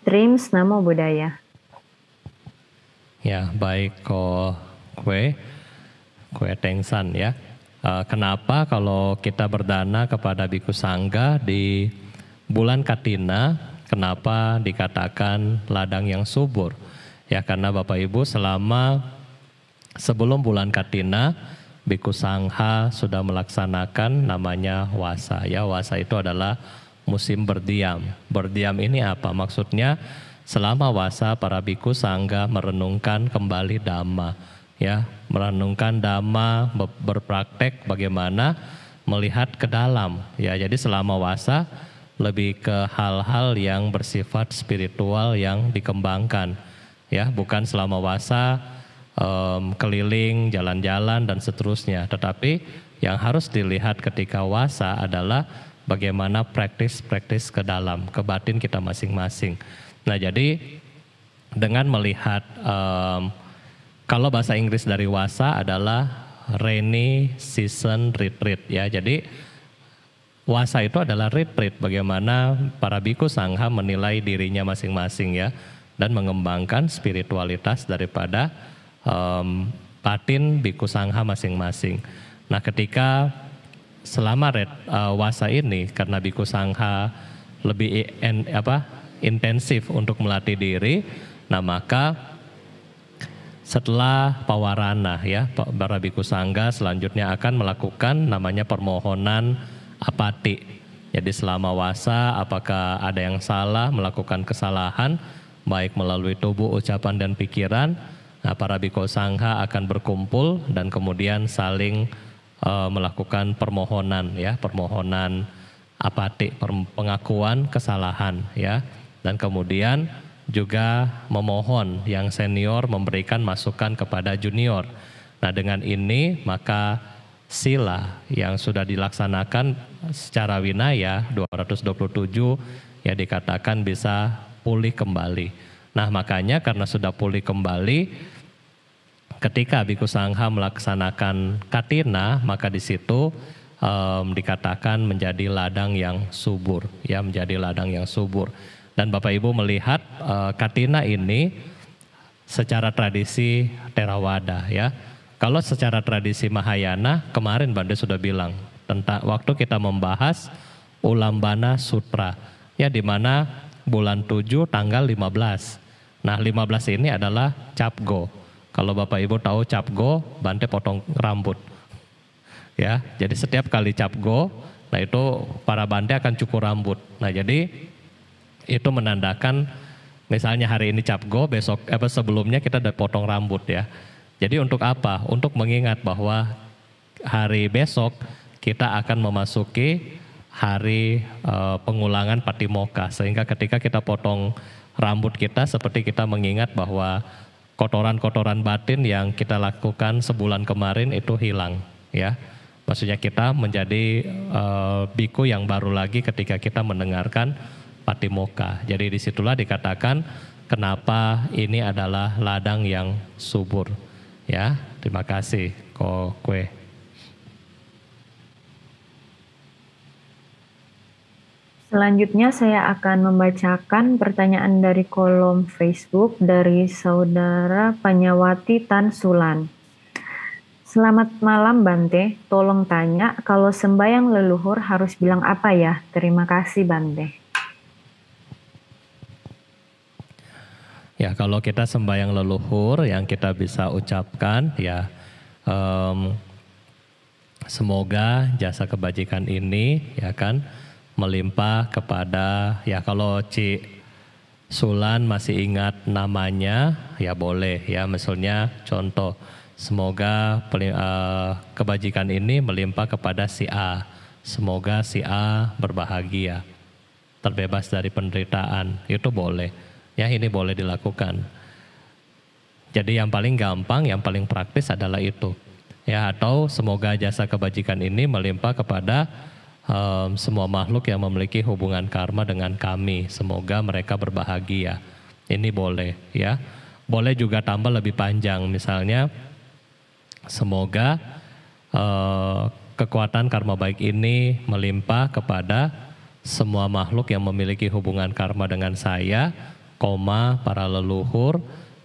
Trims Namo Buddhaya. Ya, baik kok, kue, kue tengsan ya. Eh, kenapa kalau kita berdana kepada Biku Sangga di bulan Katina Kenapa dikatakan ladang yang subur? Ya karena Bapak Ibu selama sebelum bulan Katina Biku Sangha sudah melaksanakan namanya wasa. Ya wasa itu adalah musim berdiam. Berdiam ini apa? Maksudnya selama wasa para biku sangga merenungkan kembali dhamma. Ya, merenungkan dhamma, berpraktek bagaimana melihat ke dalam. Ya, jadi selama wasa lebih ke hal-hal yang bersifat spiritual yang dikembangkan ya bukan selama wasa um, keliling jalan-jalan dan seterusnya tetapi yang harus dilihat ketika wasa adalah bagaimana praktis-praktis ke dalam ke batin kita masing-masing nah jadi dengan melihat um, kalau bahasa Inggris dari wasa adalah rainy season retreat ya jadi Wasa itu adalah retreat bagaimana para biku sangha menilai dirinya masing-masing ya dan mengembangkan spiritualitas daripada um, batin biku sangha masing-masing. Nah, ketika selama red, e, uh, wasa ini karena biku sangha lebih in, apa intensif untuk melatih diri, nah maka setelah pawarana ya para biku sangha selanjutnya akan melakukan namanya permohonan Apati, Jadi selama wasa apakah ada yang salah melakukan kesalahan baik melalui tubuh, ucapan dan pikiran. Nah, para biko sangha akan berkumpul dan kemudian saling e, melakukan permohonan ya, permohonan apati, pengakuan kesalahan ya. Dan kemudian juga memohon yang senior memberikan masukan kepada junior. Nah, dengan ini maka sila yang sudah dilaksanakan secara winaya 227 ya dikatakan bisa pulih kembali. Nah makanya karena sudah pulih kembali ketika Biku Sangha melaksanakan katina maka di situ um, dikatakan menjadi ladang yang subur ya menjadi ladang yang subur. Dan Bapak Ibu melihat uh, katina ini secara tradisi terawada ya kalau secara tradisi Mahayana, kemarin Bande sudah bilang tentang waktu kita membahas Ulambana Sutra, ya di mana bulan 7 tanggal 15. Nah, 15 ini adalah cap go. Kalau Bapak Ibu tahu cap go, Bante potong rambut. Ya, jadi setiap kali cap go, nah itu para Bante akan cukur rambut. Nah, jadi itu menandakan misalnya hari ini cap go, besok eh, sebelumnya kita udah potong rambut ya. Jadi untuk apa? Untuk mengingat bahwa hari besok kita akan memasuki hari eh, pengulangan patimoka sehingga ketika kita potong rambut kita seperti kita mengingat bahwa kotoran-kotoran batin yang kita lakukan sebulan kemarin itu hilang ya. Maksudnya kita menjadi uh, biku yang baru lagi ketika kita mendengarkan patimoka. Jadi disitulah dikatakan kenapa ini adalah ladang yang subur. Ya, terima kasih Ko Kue. Selanjutnya saya akan membacakan pertanyaan dari kolom Facebook dari saudara Panyawati Tan Sulan. Selamat malam Bante, tolong tanya kalau sembahyang leluhur harus bilang apa ya? Terima kasih Bante. Ya, kalau kita sembahyang leluhur yang kita bisa ucapkan ya um, semoga jasa kebajikan ini ya kan melimpah kepada ya kalau Cik Sulan masih ingat namanya ya boleh ya misalnya contoh semoga uh, kebajikan ini melimpah kepada si A semoga si A berbahagia terbebas dari penderitaan itu boleh Ya ini boleh dilakukan. Jadi yang paling gampang, yang paling praktis adalah itu. Ya atau semoga jasa kebajikan ini melimpah kepada um, semua makhluk yang memiliki hubungan karma dengan kami. Semoga mereka berbahagia. Ini boleh ya. Boleh juga tambah lebih panjang misalnya semoga uh, kekuatan karma baik ini melimpah kepada semua makhluk yang memiliki hubungan karma dengan saya koma, para leluhur,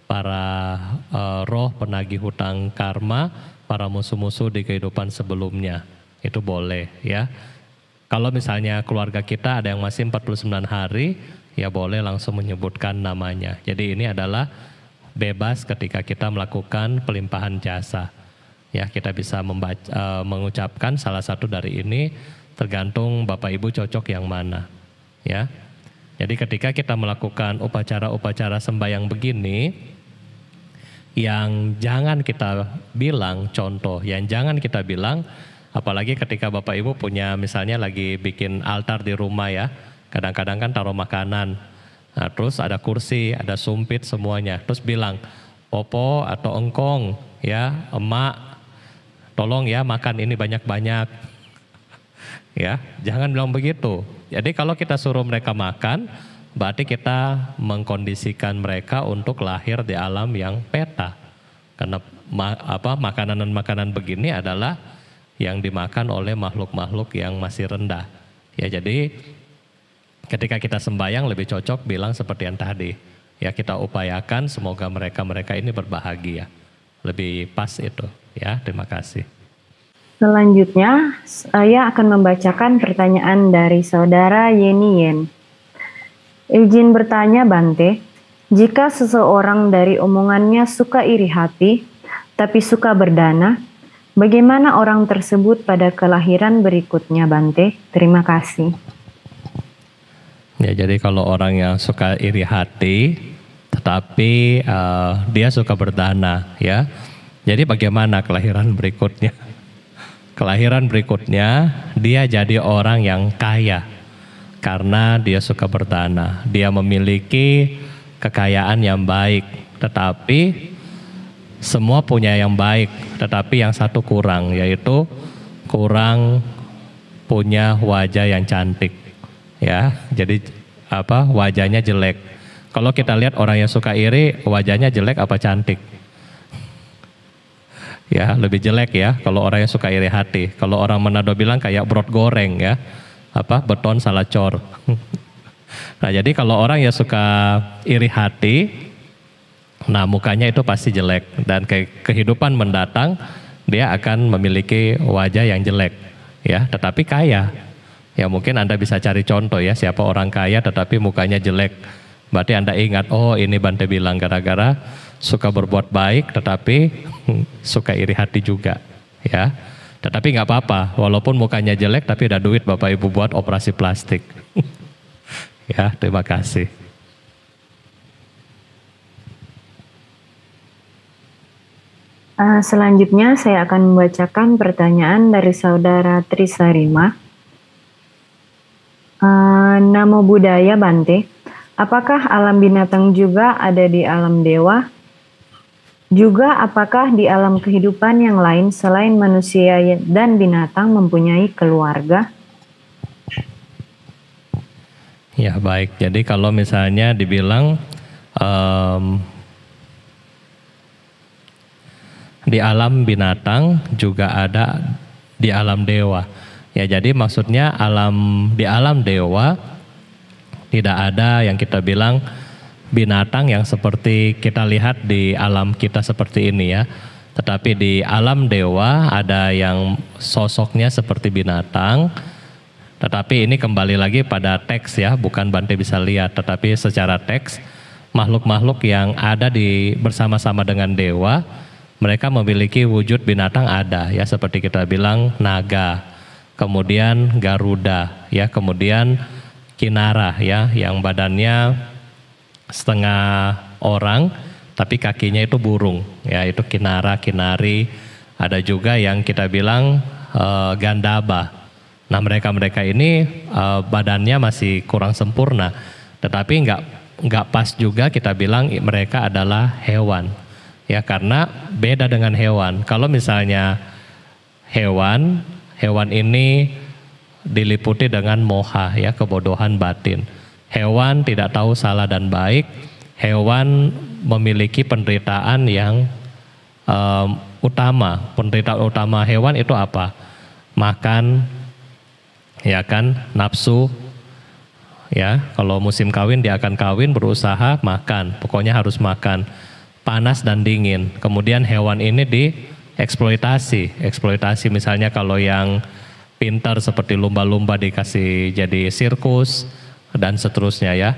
para uh, roh penagih hutang karma, para musuh-musuh di kehidupan sebelumnya. Itu boleh ya. Kalau misalnya keluarga kita ada yang masih 49 hari, ya boleh langsung menyebutkan namanya. Jadi ini adalah bebas ketika kita melakukan pelimpahan jasa. Ya, kita bisa membaca, uh, mengucapkan salah satu dari ini tergantung Bapak Ibu cocok yang mana. Ya. Jadi ketika kita melakukan upacara-upacara sembahyang begini, yang jangan kita bilang contoh, yang jangan kita bilang apalagi ketika Bapak Ibu punya misalnya lagi bikin altar di rumah ya, kadang-kadang kan taruh makanan, nah, terus ada kursi, ada sumpit semuanya, terus bilang opo atau engkong ya, emak, tolong ya makan ini banyak-banyak. Ya, jangan bilang begitu. Jadi kalau kita suruh mereka makan, berarti kita mengkondisikan mereka untuk lahir di alam yang peta. Karena ma apa makanan-makanan begini adalah yang dimakan oleh makhluk-makhluk yang masih rendah. Ya, jadi ketika kita sembayang lebih cocok bilang seperti yang tadi ya kita upayakan semoga mereka-mereka ini berbahagia. Lebih pas itu ya. Terima kasih. Selanjutnya, saya akan membacakan pertanyaan dari saudara Yeni Yen. Izin bertanya Bante, jika seseorang dari omongannya suka iri hati, tapi suka berdana, bagaimana orang tersebut pada kelahiran berikutnya Bante? Terima kasih. Ya, jadi kalau orang yang suka iri hati, tetapi uh, dia suka berdana, ya. Jadi bagaimana kelahiran berikutnya? kelahiran berikutnya dia jadi orang yang kaya karena dia suka bertanah. Dia memiliki kekayaan yang baik, tetapi semua punya yang baik, tetapi yang satu kurang yaitu kurang punya wajah yang cantik. Ya, jadi apa wajahnya jelek. Kalau kita lihat orang yang suka iri, wajahnya jelek apa cantik? ya lebih jelek ya kalau orang yang suka iri hati kalau orang Manado bilang kayak brot goreng ya apa beton salah cor nah jadi kalau orang yang suka iri hati nah mukanya itu pasti jelek dan ke kehidupan mendatang dia akan memiliki wajah yang jelek ya tetapi kaya ya mungkin anda bisa cari contoh ya siapa orang kaya tetapi mukanya jelek berarti anda ingat oh ini Bante bilang gara-gara suka berbuat baik tetapi suka iri hati juga ya. Tetapi nggak apa-apa, walaupun mukanya jelek tapi ada duit Bapak Ibu buat operasi plastik. ya, terima kasih. Uh, selanjutnya saya akan membacakan pertanyaan dari saudara Trisarima. Uh, Namo Buddhaya Bante, apakah alam binatang juga ada di alam dewa? Juga apakah di alam kehidupan yang lain selain manusia dan binatang mempunyai keluarga? Ya baik, jadi kalau misalnya dibilang um, di alam binatang juga ada di alam dewa. Ya jadi maksudnya alam di alam dewa tidak ada yang kita bilang binatang yang seperti kita lihat di alam kita seperti ini ya. Tetapi di alam dewa ada yang sosoknya seperti binatang. Tetapi ini kembali lagi pada teks ya, bukan Bante bisa lihat, tetapi secara teks makhluk-makhluk yang ada di bersama-sama dengan dewa, mereka memiliki wujud binatang ada ya seperti kita bilang naga, kemudian garuda ya, kemudian kinara ya yang badannya setengah orang, tapi kakinya itu burung, ya itu kinara, kinari. Ada juga yang kita bilang uh, gandaba. Nah mereka-mereka ini uh, badannya masih kurang sempurna, tetapi nggak nggak pas juga kita bilang mereka adalah hewan, ya karena beda dengan hewan. Kalau misalnya hewan, hewan ini diliputi dengan moha, ya kebodohan batin. Hewan tidak tahu salah dan baik. Hewan memiliki penderitaan yang um, utama. Penderitaan utama hewan itu apa? Makan, ya kan? Nafsu, ya. Kalau musim kawin dia akan kawin, berusaha makan. Pokoknya harus makan. Panas dan dingin. Kemudian hewan ini dieksploitasi. Eksploitasi misalnya kalau yang pintar seperti lumba-lumba dikasih jadi sirkus dan seterusnya ya.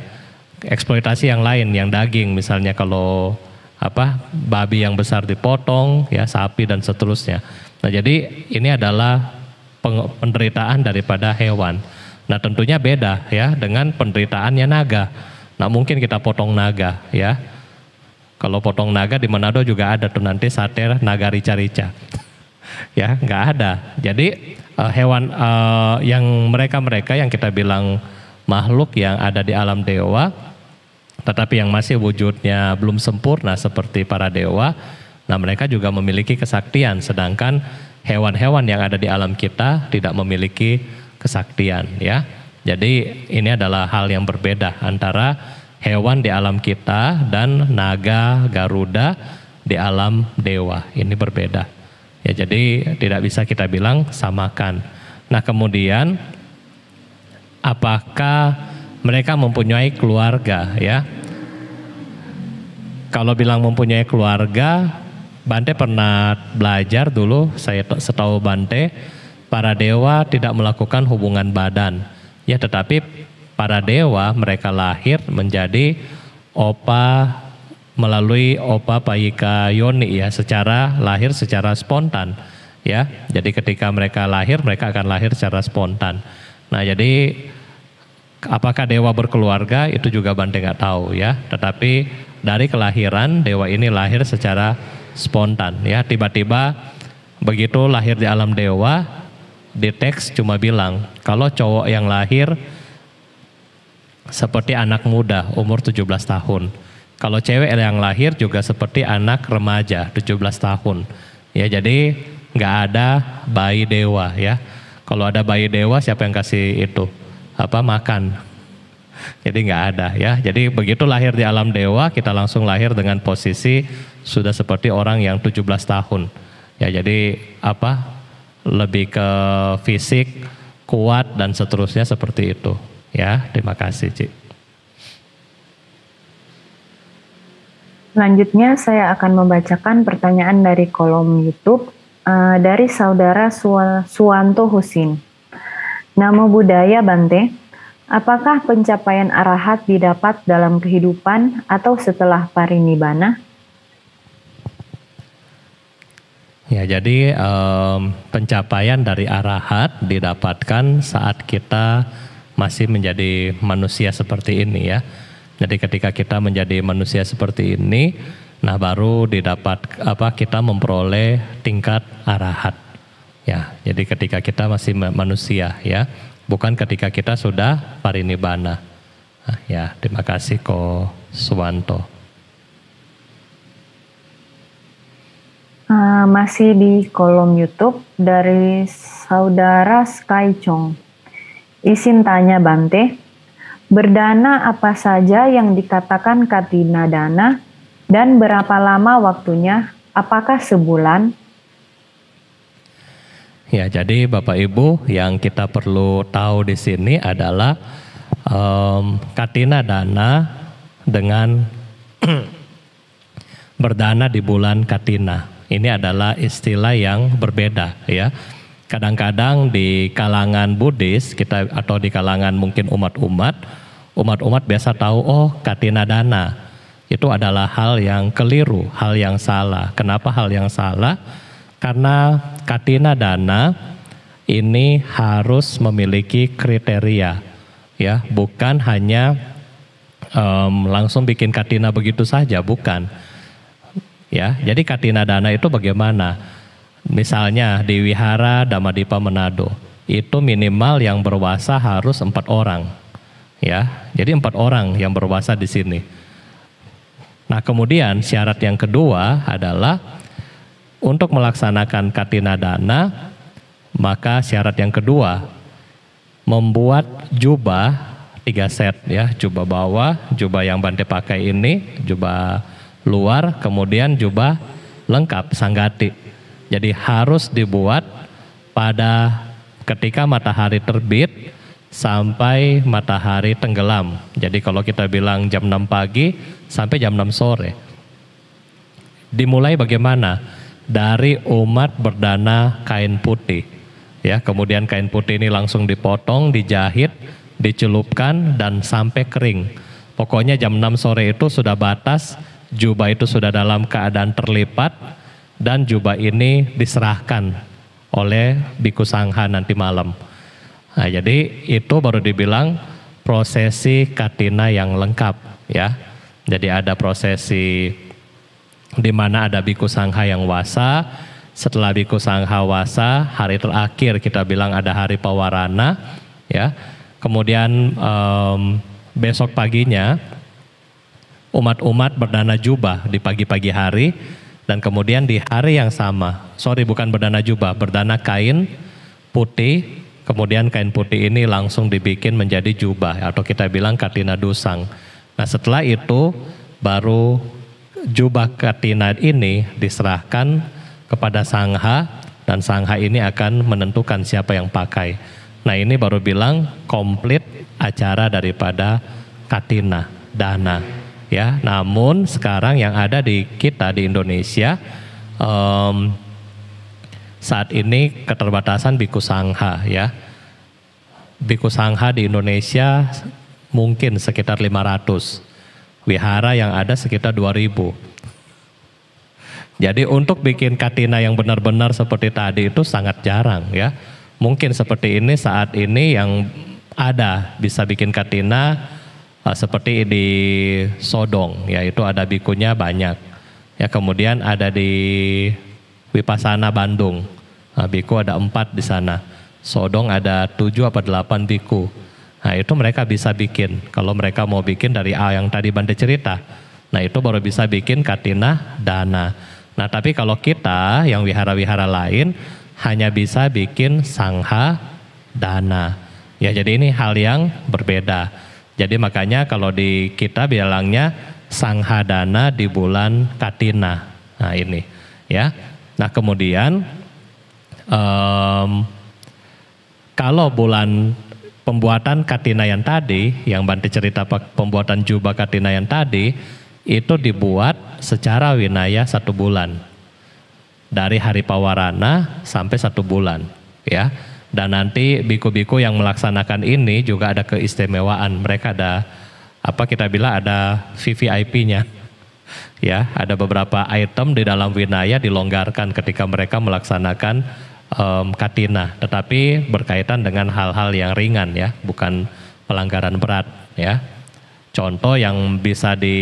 Eksploitasi yang lain, yang daging misalnya kalau apa babi yang besar dipotong ya sapi dan seterusnya. Nah, jadi ini adalah penderitaan daripada hewan. Nah, tentunya beda ya dengan penderitaannya naga. Nah, mungkin kita potong naga ya. Kalau potong naga di Manado juga ada tuh nanti sate naga rica-rica. ya, nggak ada. Jadi eh, hewan eh, yang mereka-mereka yang kita bilang makhluk yang ada di alam dewa, tetapi yang masih wujudnya belum sempurna seperti para dewa. Nah, mereka juga memiliki kesaktian, sedangkan hewan-hewan yang ada di alam kita tidak memiliki kesaktian, ya. Jadi ini adalah hal yang berbeda antara hewan di alam kita dan naga, garuda di alam dewa. Ini berbeda. Ya, jadi tidak bisa kita bilang samakan. Nah, kemudian apakah mereka mempunyai keluarga ya. Kalau bilang mempunyai keluarga, Bante pernah belajar dulu, saya setahu Bante, para dewa tidak melakukan hubungan badan. Ya tetapi para dewa mereka lahir menjadi opa melalui opa payika yoni ya secara lahir secara spontan ya jadi ketika mereka lahir mereka akan lahir secara spontan nah jadi Apakah dewa berkeluarga itu juga Bante nggak tahu ya. Tetapi dari kelahiran dewa ini lahir secara spontan ya. Tiba-tiba begitu lahir di alam dewa, di teks cuma bilang kalau cowok yang lahir seperti anak muda umur 17 tahun. Kalau cewek yang lahir juga seperti anak remaja 17 tahun. Ya jadi nggak ada bayi dewa ya. Kalau ada bayi dewa siapa yang kasih itu? apa makan. Jadi nggak ada ya. Jadi begitu lahir di alam dewa, kita langsung lahir dengan posisi sudah seperti orang yang 17 tahun. Ya jadi apa? Lebih ke fisik, kuat dan seterusnya seperti itu. Ya, terima kasih, Cik. Selanjutnya saya akan membacakan pertanyaan dari kolom YouTube uh, dari saudara Suwanto Husin. Namo budaya Bante, apakah pencapaian arahat didapat dalam kehidupan atau setelah parinibbana? Ya, jadi um, pencapaian dari arahat didapatkan saat kita masih menjadi manusia seperti ini ya. Jadi ketika kita menjadi manusia seperti ini, nah baru didapat apa kita memperoleh tingkat arahat. Ya, jadi ketika kita masih manusia ya, bukan ketika kita sudah parinibbana. Nah, ya, terima kasih Ko Suwanto. Uh, masih di kolom YouTube dari saudara Sky Chong. izin tanya Bante, berdana apa saja yang dikatakan katina dana dan berapa lama waktunya? Apakah sebulan, Ya, jadi Bapak Ibu yang kita perlu tahu di sini adalah um, katina dana dengan berdana di bulan katina. Ini adalah istilah yang berbeda ya. Kadang-kadang di kalangan Buddhis kita atau di kalangan mungkin umat-umat, umat-umat biasa tahu oh katina dana. Itu adalah hal yang keliru, hal yang salah. Kenapa hal yang salah? Karena katina dana ini harus memiliki kriteria ya, bukan hanya um, langsung bikin katina begitu saja, bukan. Ya, jadi katina dana itu bagaimana? Misalnya di wihara Damadipa Menado itu minimal yang berwasa harus empat orang. Ya, jadi empat orang yang berwasa di sini. Nah, kemudian syarat yang kedua adalah untuk melaksanakan dana, maka syarat yang kedua, membuat jubah tiga set ya, jubah bawah, jubah yang Bante pakai ini, jubah luar, kemudian jubah lengkap sanggati. Jadi harus dibuat pada ketika matahari terbit sampai matahari tenggelam. Jadi kalau kita bilang jam 6 pagi sampai jam 6 sore. Dimulai bagaimana? dari umat berdana kain putih. Ya, kemudian kain putih ini langsung dipotong, dijahit, dicelupkan dan sampai kering. Pokoknya jam 6 sore itu sudah batas, jubah itu sudah dalam keadaan terlipat dan jubah ini diserahkan oleh Biku Sangha nanti malam. Nah, jadi itu baru dibilang prosesi katina yang lengkap ya. Jadi ada prosesi di mana ada biku sangha yang wasa. Setelah biku sangha wasa, hari terakhir kita bilang ada hari pawarana, ya. Kemudian um, besok paginya umat-umat berdana jubah di pagi-pagi hari dan kemudian di hari yang sama, sorry bukan berdana jubah, berdana kain putih, kemudian kain putih ini langsung dibikin menjadi jubah atau kita bilang katina dusang. Nah setelah itu baru jubah katina ini diserahkan kepada sangha dan sangha ini akan menentukan siapa yang pakai. Nah ini baru bilang komplit acara daripada katina dana ya. Namun sekarang yang ada di kita di Indonesia um, saat ini keterbatasan biku sangha ya. Biku sangha di Indonesia mungkin sekitar 500 Wihara yang ada sekitar 2000. Jadi untuk bikin katina yang benar-benar seperti tadi itu sangat jarang ya. Mungkin seperti ini saat ini yang ada bisa bikin katina eh, seperti di Sodong yaitu ada bikunya banyak. Ya kemudian ada di Wipasana Bandung. Nah, biku ada empat di sana. Sodong ada tujuh apa delapan biku. Nah itu mereka bisa bikin. Kalau mereka mau bikin dari A yang tadi bantu cerita. Nah itu baru bisa bikin katina dana. Nah tapi kalau kita yang wihara-wihara lain hanya bisa bikin sangha dana. Ya jadi ini hal yang berbeda. Jadi makanya kalau di kita bilangnya sangha dana di bulan katina. Nah ini ya. Nah kemudian um, kalau bulan pembuatan katinayan tadi, yang bantu cerita pembuatan jubah katinayan tadi, itu dibuat secara winaya satu bulan. Dari hari pawarana sampai satu bulan. ya. Dan nanti biku-biku yang melaksanakan ini juga ada keistimewaan. Mereka ada, apa kita bilang ada VVIP-nya. Ya, ada beberapa item di dalam winaya dilonggarkan ketika mereka melaksanakan um, katina, tetapi berkaitan dengan hal-hal yang ringan ya, bukan pelanggaran berat ya. Contoh yang bisa di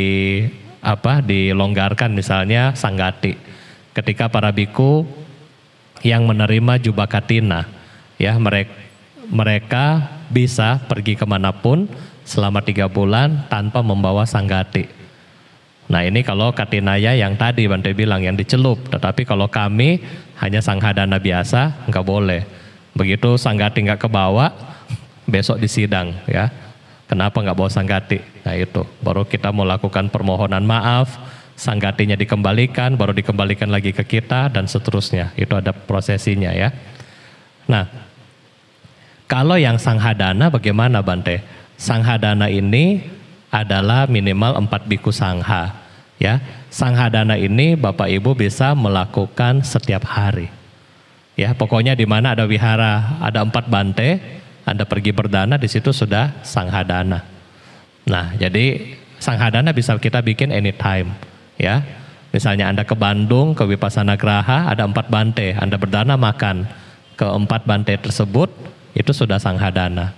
apa dilonggarkan misalnya sanggati. Ketika para biku yang menerima jubah katina, ya mereka mereka bisa pergi kemanapun selama tiga bulan tanpa membawa sanggati. Nah ini kalau katinaya yang tadi Bante bilang yang dicelup, tetapi kalau kami hanya sanghadana biasa nggak boleh. Begitu sanggati nggak kebawa, besok di sidang ya. Kenapa nggak bawa sanggati? Nah itu, baru kita mau lakukan permohonan maaf, sanggatinya dikembalikan, baru dikembalikan lagi ke kita dan seterusnya. Itu ada prosesinya ya. Nah, kalau yang sanghadana bagaimana Bante? Sanghadana ini adalah minimal empat biku sangha. Ya, sanghadana ini Bapak Ibu bisa melakukan setiap hari. Ya, pokoknya di mana ada wihara, ada empat bante, Anda pergi berdana di situ sudah sanghadana. Nah, jadi sanghadana bisa kita bikin anytime, ya. Misalnya Anda ke Bandung, ke Wipasana Graha, ada empat bante, Anda berdana makan. ke empat bante tersebut, itu sudah sanghadana.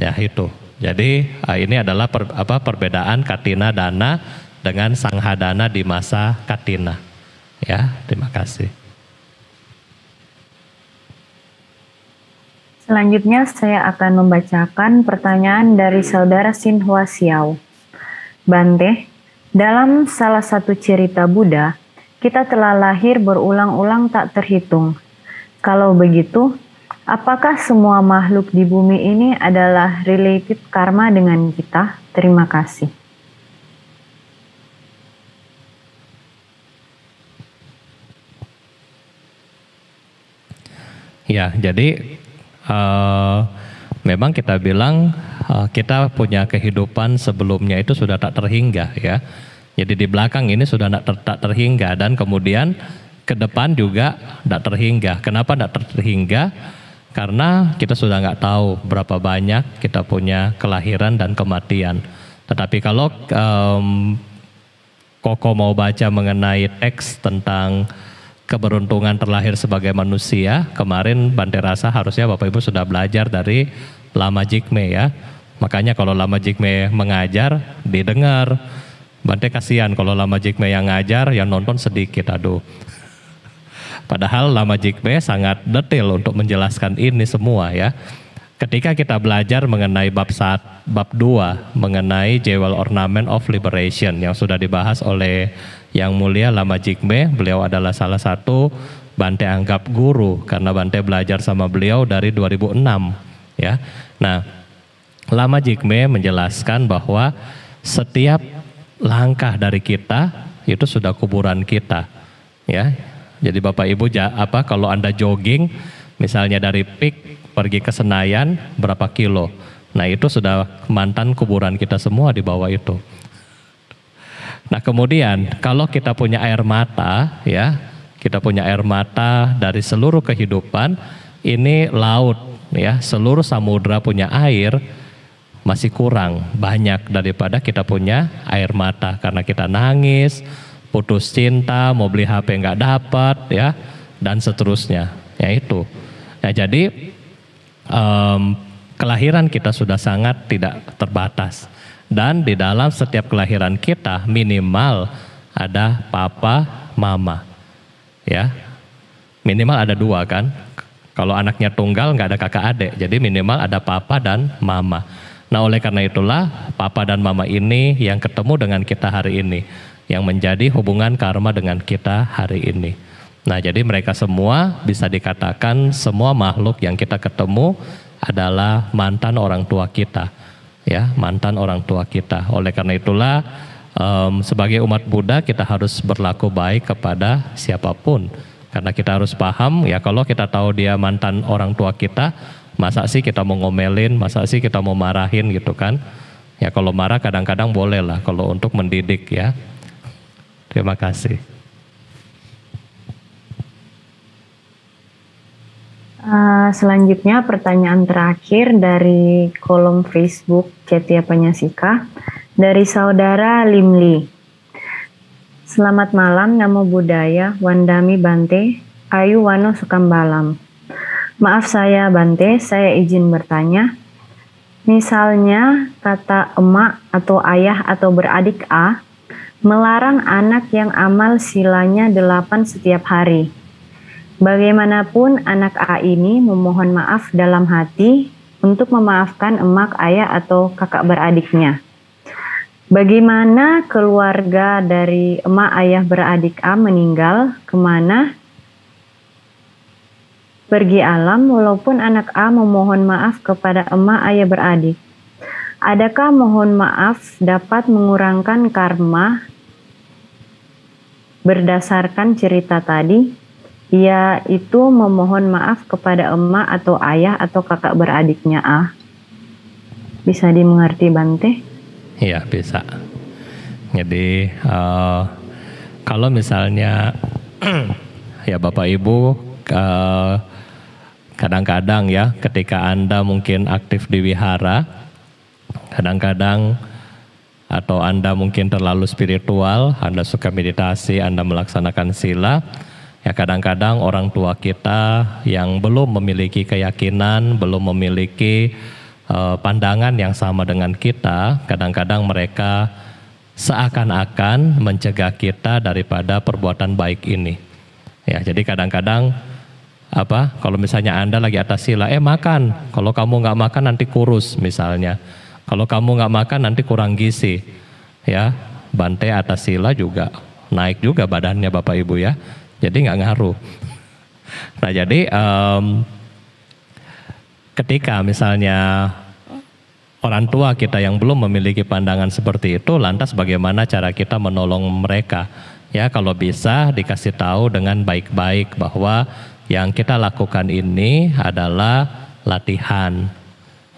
Ya itu. Jadi eh, ini adalah per, apa, perbedaan katina dana dengan sang Sanghadana di masa Katina. Ya, terima kasih. Selanjutnya saya akan membacakan pertanyaan dari saudara Sinhua Xiao. Bante, dalam salah satu cerita Buddha, kita telah lahir berulang-ulang tak terhitung. Kalau begitu, apakah semua makhluk di bumi ini adalah related karma dengan kita? Terima kasih. Ya, jadi uh, memang kita bilang uh, kita punya kehidupan sebelumnya itu sudah tak terhingga ya. Jadi di belakang ini sudah tak, ter, tak terhingga dan kemudian ke depan juga tak terhingga. Kenapa tak terhingga? Karena kita sudah nggak tahu berapa banyak kita punya kelahiran dan kematian. Tetapi kalau um, Koko mau baca mengenai teks tentang keberuntungan terlahir sebagai manusia. Kemarin Bante rasa harusnya Bapak Ibu sudah belajar dari Lama Jikme ya. Makanya kalau Lama Jikme mengajar, didengar. Bante kasihan kalau Lama Jikme yang ngajar, yang nonton sedikit, aduh. Padahal Lama Jikme sangat detail untuk menjelaskan ini semua ya. Ketika kita belajar mengenai bab saat bab 2 mengenai Jewel Ornament of Liberation yang sudah dibahas oleh Yang Mulia Lama Jigme, beliau adalah salah satu Bante anggap guru karena Bante belajar sama beliau dari 2006 ya. Nah, Lama Jigme menjelaskan bahwa setiap langkah dari kita itu sudah kuburan kita ya. Jadi Bapak Ibu apa kalau Anda jogging misalnya dari peak pergi ke Senayan berapa kilo. Nah itu sudah mantan kuburan kita semua di bawah itu. Nah kemudian kalau kita punya air mata ya, kita punya air mata dari seluruh kehidupan, ini laut ya, seluruh samudra punya air masih kurang banyak daripada kita punya air mata karena kita nangis, putus cinta, mau beli HP nggak dapat ya dan seterusnya. Ya itu. Ya jadi um, kelahiran kita sudah sangat tidak terbatas. Dan di dalam setiap kelahiran kita minimal ada papa, mama. Ya. Minimal ada dua kan? Kalau anaknya tunggal nggak ada kakak adik, jadi minimal ada papa dan mama. Nah oleh karena itulah papa dan mama ini yang ketemu dengan kita hari ini, yang menjadi hubungan karma dengan kita hari ini. Nah, jadi mereka semua bisa dikatakan semua makhluk yang kita ketemu adalah mantan orang tua kita, ya, mantan orang tua kita. Oleh karena itulah um, sebagai umat Buddha kita harus berlaku baik kepada siapapun karena kita harus paham ya kalau kita tahu dia mantan orang tua kita, masa sih kita mau ngomelin, masa sih kita mau marahin gitu kan. Ya kalau marah kadang-kadang boleh lah kalau untuk mendidik ya. Terima kasih. Uh, selanjutnya pertanyaan terakhir dari kolom Facebook Cetia Panyasika dari saudara Limli. Selamat malam, namo budaya, Wandami Bante, Ayu Wano Sukambalam. Maaf saya Bante, saya izin bertanya. Misalnya kata emak atau ayah atau beradik A melarang anak yang amal silanya delapan setiap hari Bagaimanapun anak A ini memohon maaf dalam hati untuk memaafkan emak, ayah, atau kakak beradiknya. Bagaimana keluarga dari emak, ayah, beradik A meninggal, kemana pergi alam walaupun anak A memohon maaf kepada emak, ayah, beradik. Adakah mohon maaf dapat mengurangkan karma berdasarkan cerita tadi? ia ya, itu memohon maaf kepada emak atau ayah atau kakak beradiknya ah. Bisa dimengerti Bante? Iya bisa. Jadi uh, kalau misalnya ya Bapak Ibu kadang eh, kadang-kadang ya ketika Anda mungkin aktif di wihara kadang-kadang atau Anda mungkin terlalu spiritual, Anda suka meditasi, Anda melaksanakan sila, Ya kadang-kadang orang tua kita yang belum memiliki keyakinan, belum memiliki uh, pandangan yang sama dengan kita, kadang-kadang mereka seakan-akan mencegah kita daripada perbuatan baik ini. Ya, jadi kadang-kadang apa? Kalau misalnya Anda lagi atas sila, eh makan. Kalau kamu nggak makan nanti kurus misalnya. Kalau kamu nggak makan nanti kurang gizi. Ya, bantai atas sila juga naik juga badannya Bapak Ibu ya. Jadi nggak ngaruh. Nah jadi um, ketika misalnya orang tua kita yang belum memiliki pandangan seperti itu, lantas bagaimana cara kita menolong mereka? Ya kalau bisa dikasih tahu dengan baik-baik bahwa yang kita lakukan ini adalah latihan.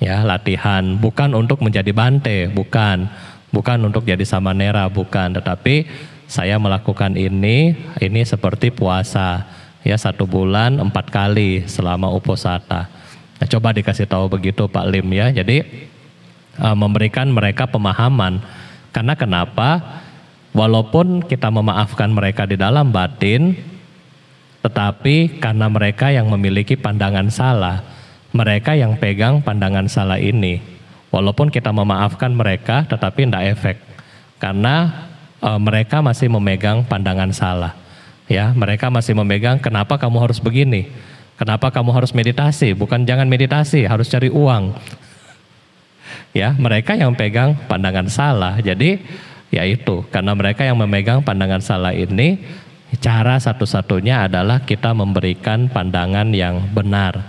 Ya, latihan bukan untuk menjadi bante, bukan. Bukan untuk jadi samanera, bukan, tetapi saya melakukan ini, ini seperti puasa ya satu bulan empat kali selama uposata. Nah, coba dikasih tahu begitu Pak Lim ya. Jadi uh, memberikan mereka pemahaman karena kenapa walaupun kita memaafkan mereka di dalam batin tetapi karena mereka yang memiliki pandangan salah, mereka yang pegang pandangan salah ini. Walaupun kita memaafkan mereka tetapi tidak efek karena uh, mereka masih memegang pandangan salah. Ya, mereka masih memegang kenapa kamu harus begini? Kenapa kamu harus meditasi? Bukan jangan meditasi, harus cari uang. Ya, mereka yang pegang pandangan salah. Jadi, ya itu karena mereka yang memegang pandangan salah ini cara satu-satunya adalah kita memberikan pandangan yang benar.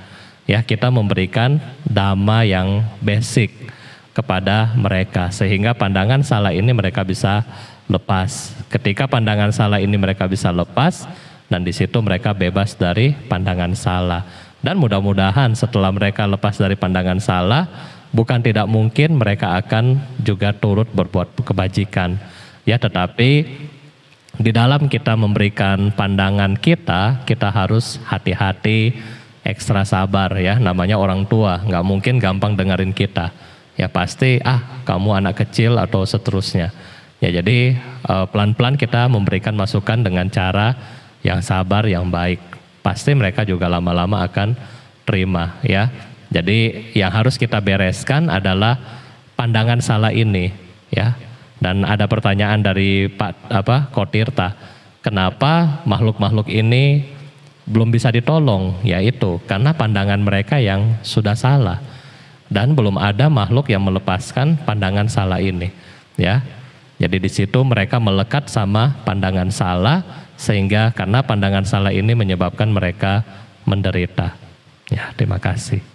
Ya, kita memberikan dhamma yang basic kepada mereka sehingga pandangan salah ini mereka bisa lepas. Ketika pandangan salah ini mereka bisa lepas dan di situ mereka bebas dari pandangan salah. Dan mudah-mudahan setelah mereka lepas dari pandangan salah, bukan tidak mungkin mereka akan juga turut berbuat kebajikan. Ya, tetapi di dalam kita memberikan pandangan kita, kita harus hati-hati, ekstra sabar ya. Namanya orang tua, nggak mungkin gampang dengerin kita. Ya pasti, ah kamu anak kecil atau seterusnya Ya jadi eh, pelan-pelan kita memberikan masukan dengan cara yang sabar, yang baik. Pasti mereka juga lama-lama akan terima ya. Jadi yang harus kita bereskan adalah pandangan salah ini ya. Dan ada pertanyaan dari Pak apa Kotirta, kenapa makhluk-makhluk ini belum bisa ditolong? Yaitu karena pandangan mereka yang sudah salah dan belum ada makhluk yang melepaskan pandangan salah ini ya jadi di situ mereka melekat sama pandangan salah sehingga karena pandangan salah ini menyebabkan mereka menderita. Ya, terima kasih.